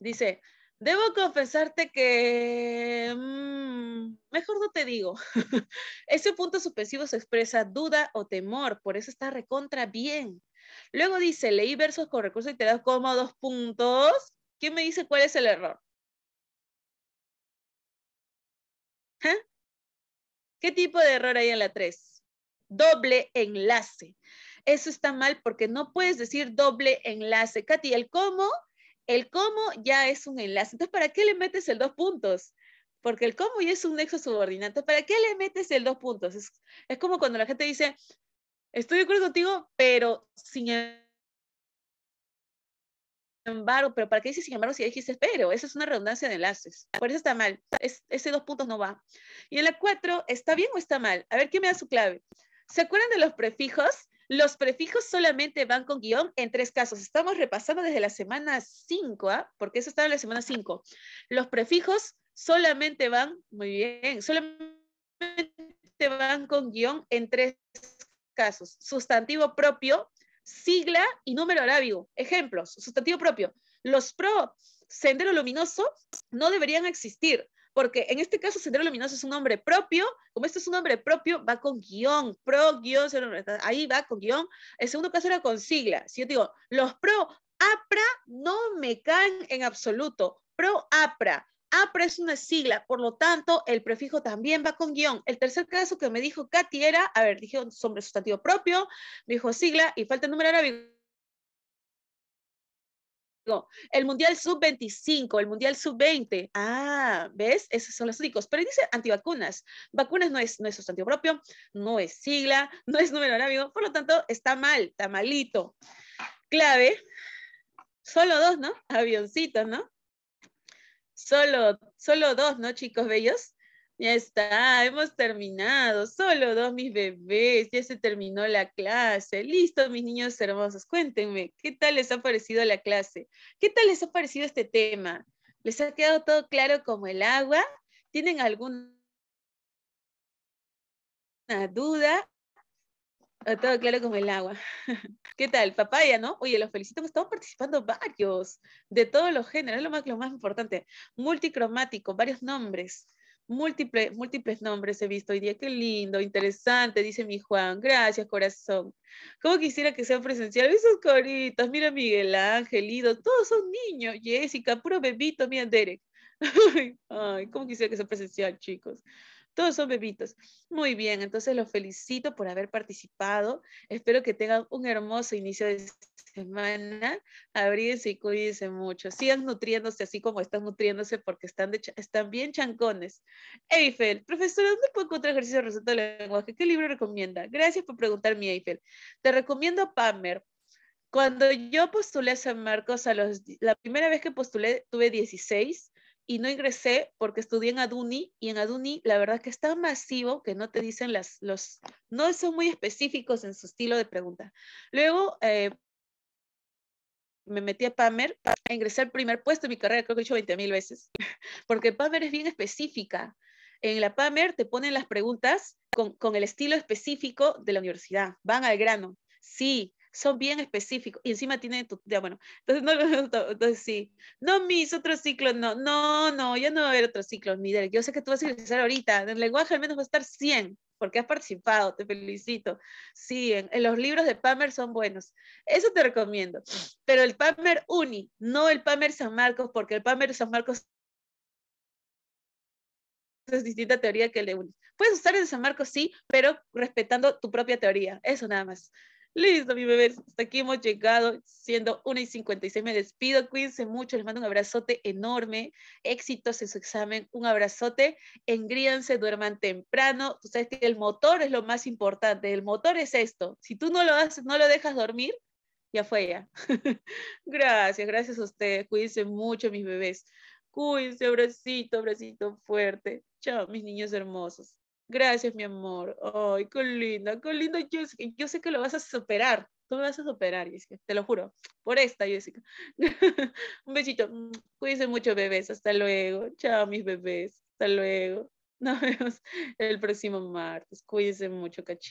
Dice, debo confesarte que... Mm, mejor no te digo. Ese punto suspensivo se expresa duda o temor, por eso está recontra bien. Luego dice, leí versos con recursos te como dos puntos. ¿Quién me dice cuál es el error? ¿Qué tipo de error hay en la 3? Doble enlace. Eso está mal porque no puedes decir doble enlace. Katy, el cómo, el cómo ya es un enlace. Entonces, ¿para qué le metes el dos puntos? Porque el cómo ya es un nexo subordinante. ¿Para qué le metes el dos puntos? Es, es como cuando la gente dice, estoy de acuerdo contigo, pero sin el embargo, pero ¿para qué dices sin embargo si dijiste pero? Esa es una redundancia de enlaces. Por eso está mal. ese dos puntos no va. Y en la cuatro, ¿está bien o está mal? A ver, ¿qué me da su clave? ¿Se acuerdan de los prefijos? Los prefijos solamente van con guión en tres casos. Estamos repasando desde la semana 5, ¿ah? porque eso estaba en la semana 5. Los prefijos solamente van, muy bien, solamente van con guión en tres casos. Sustantivo propio, sigla y número arábigo. Ejemplos, sustantivo propio. Los pro sendero luminoso no deberían existir, porque en este caso sendero luminoso es un nombre propio, como este es un nombre propio, va con guión, pro, guión, ahí va con guión. El segundo caso era con sigla. Si yo digo, los pro APRA no me caen en absoluto, pro APRA. Ah, pero es una sigla, por lo tanto, el prefijo también va con guión. El tercer caso que me dijo Katy era, a ver, dije sobre sustantivo propio, me dijo sigla y falta el número arábigo. El Mundial Sub-25, el Mundial Sub-20. Ah, ¿ves? Esos son los únicos. Pero dice antivacunas. Vacunas no es, no sustantivo propio, no es sigla, no es número arábigo. Por lo tanto, está mal, está malito. Clave. Solo dos, ¿no? Avioncitos, ¿no? Solo, dos, ¿no, chicos bellos? Ya está, hemos terminado. Solo dos mis bebés, ya se terminó la clase. Listo, mis niños hermosos, cuéntenme, ¿qué tal les ha parecido la clase? ¿Qué tal les ha parecido este tema? ¿Les ha quedado todo claro como el agua? ¿Tienen alguna duda? Todo claro como el agua. ¿Qué tal? Papaya, ¿no? Oye, los felicito, estamos participando varios, de todos los géneros, es lo más, lo más importante. Multicromático, varios nombres. múltiples nombres he visto hoy día. Qué lindo, interesante, dice mi Juan. Gracias, corazón. ¿Cómo quisiera que sean presenciales esos coritos? Mira, Miguel Ángel, Ido, todos son niños. Jessica, puro bebito, mira, Derek. Ay, cómo quisiera que sea presencial, chicos. Todos son bebitos. Muy bien, entonces los felicito por haber participado. Espero que tengan un hermoso inicio de semana. Abríense y cuídense mucho. Sigan nutriéndose así como están nutriéndose porque están, están bien chancones. Eiffel, profesora, ¿dónde puedo encontrar ejercicio de receta del lenguaje? ¿Qué libro recomienda? Gracias por preguntar, Eiffel. Te recomiendo Palmer. Cuando yo postulé a San Marcos, a los, la primera vez que postulé tuve 16 y no ingresé porque estudié en Aduni y en Aduni la verdad que es tan masivo que no te dicen las, los, no son muy específicos en su estilo de pregunta. Luego eh, me metí a Pamer, para e ingresar al primer puesto en mi carrera, creo que he hecho 20 mil veces, porque Pamer es bien específica. En la Pamer te ponen las preguntas con, con el estilo específico de la universidad, van al grano. Sí, son bien específicos y encima tienen tu, ya, bueno, entonces no entonces sí, no mis otro ciclo, no, no, no, ya no va a haber otro ciclo, Mider, yo sé que tú vas a ingresar ahorita, en el lenguaje al menos va a estar 100 porque has participado, te felicito. Sí, en, los libros de Pamer son buenos, eso te recomiendo, pero el Palmer Uni, no el Pamer San Marcos, porque el Pamer San Marcos es distinta teoría que el de Uni. Puedes usar el de San Marcos, sí, pero respetando tu propia teoría, eso nada más. Listo, mis bebés, hasta aquí hemos llegado, siendo 1 y 56. Me despido, cuídense mucho, les mando un abrazote enorme, éxitos en su examen, un abrazote, engríanse, duerman temprano. Tú sabes que el motor es lo más importante, el motor es esto. Si tú no lo haces, no lo dejas dormir, ya fue ya. gracias, gracias a ustedes, cuídense mucho, mis bebés. Cuídense, abracito, abracito fuerte. Chao, mis niños hermosos. Gracias, mi amor. Ay, qué linda, qué linda, Jessica. Yo sé que lo vas a superar. Tú me vas a superar, Jessica. Te lo juro. Por esta, Jessica. Un besito. Cuídense mucho, bebés. Hasta luego. Chao, mis bebés. Hasta luego. Nos vemos el próximo martes. Cuídense mucho, cachito.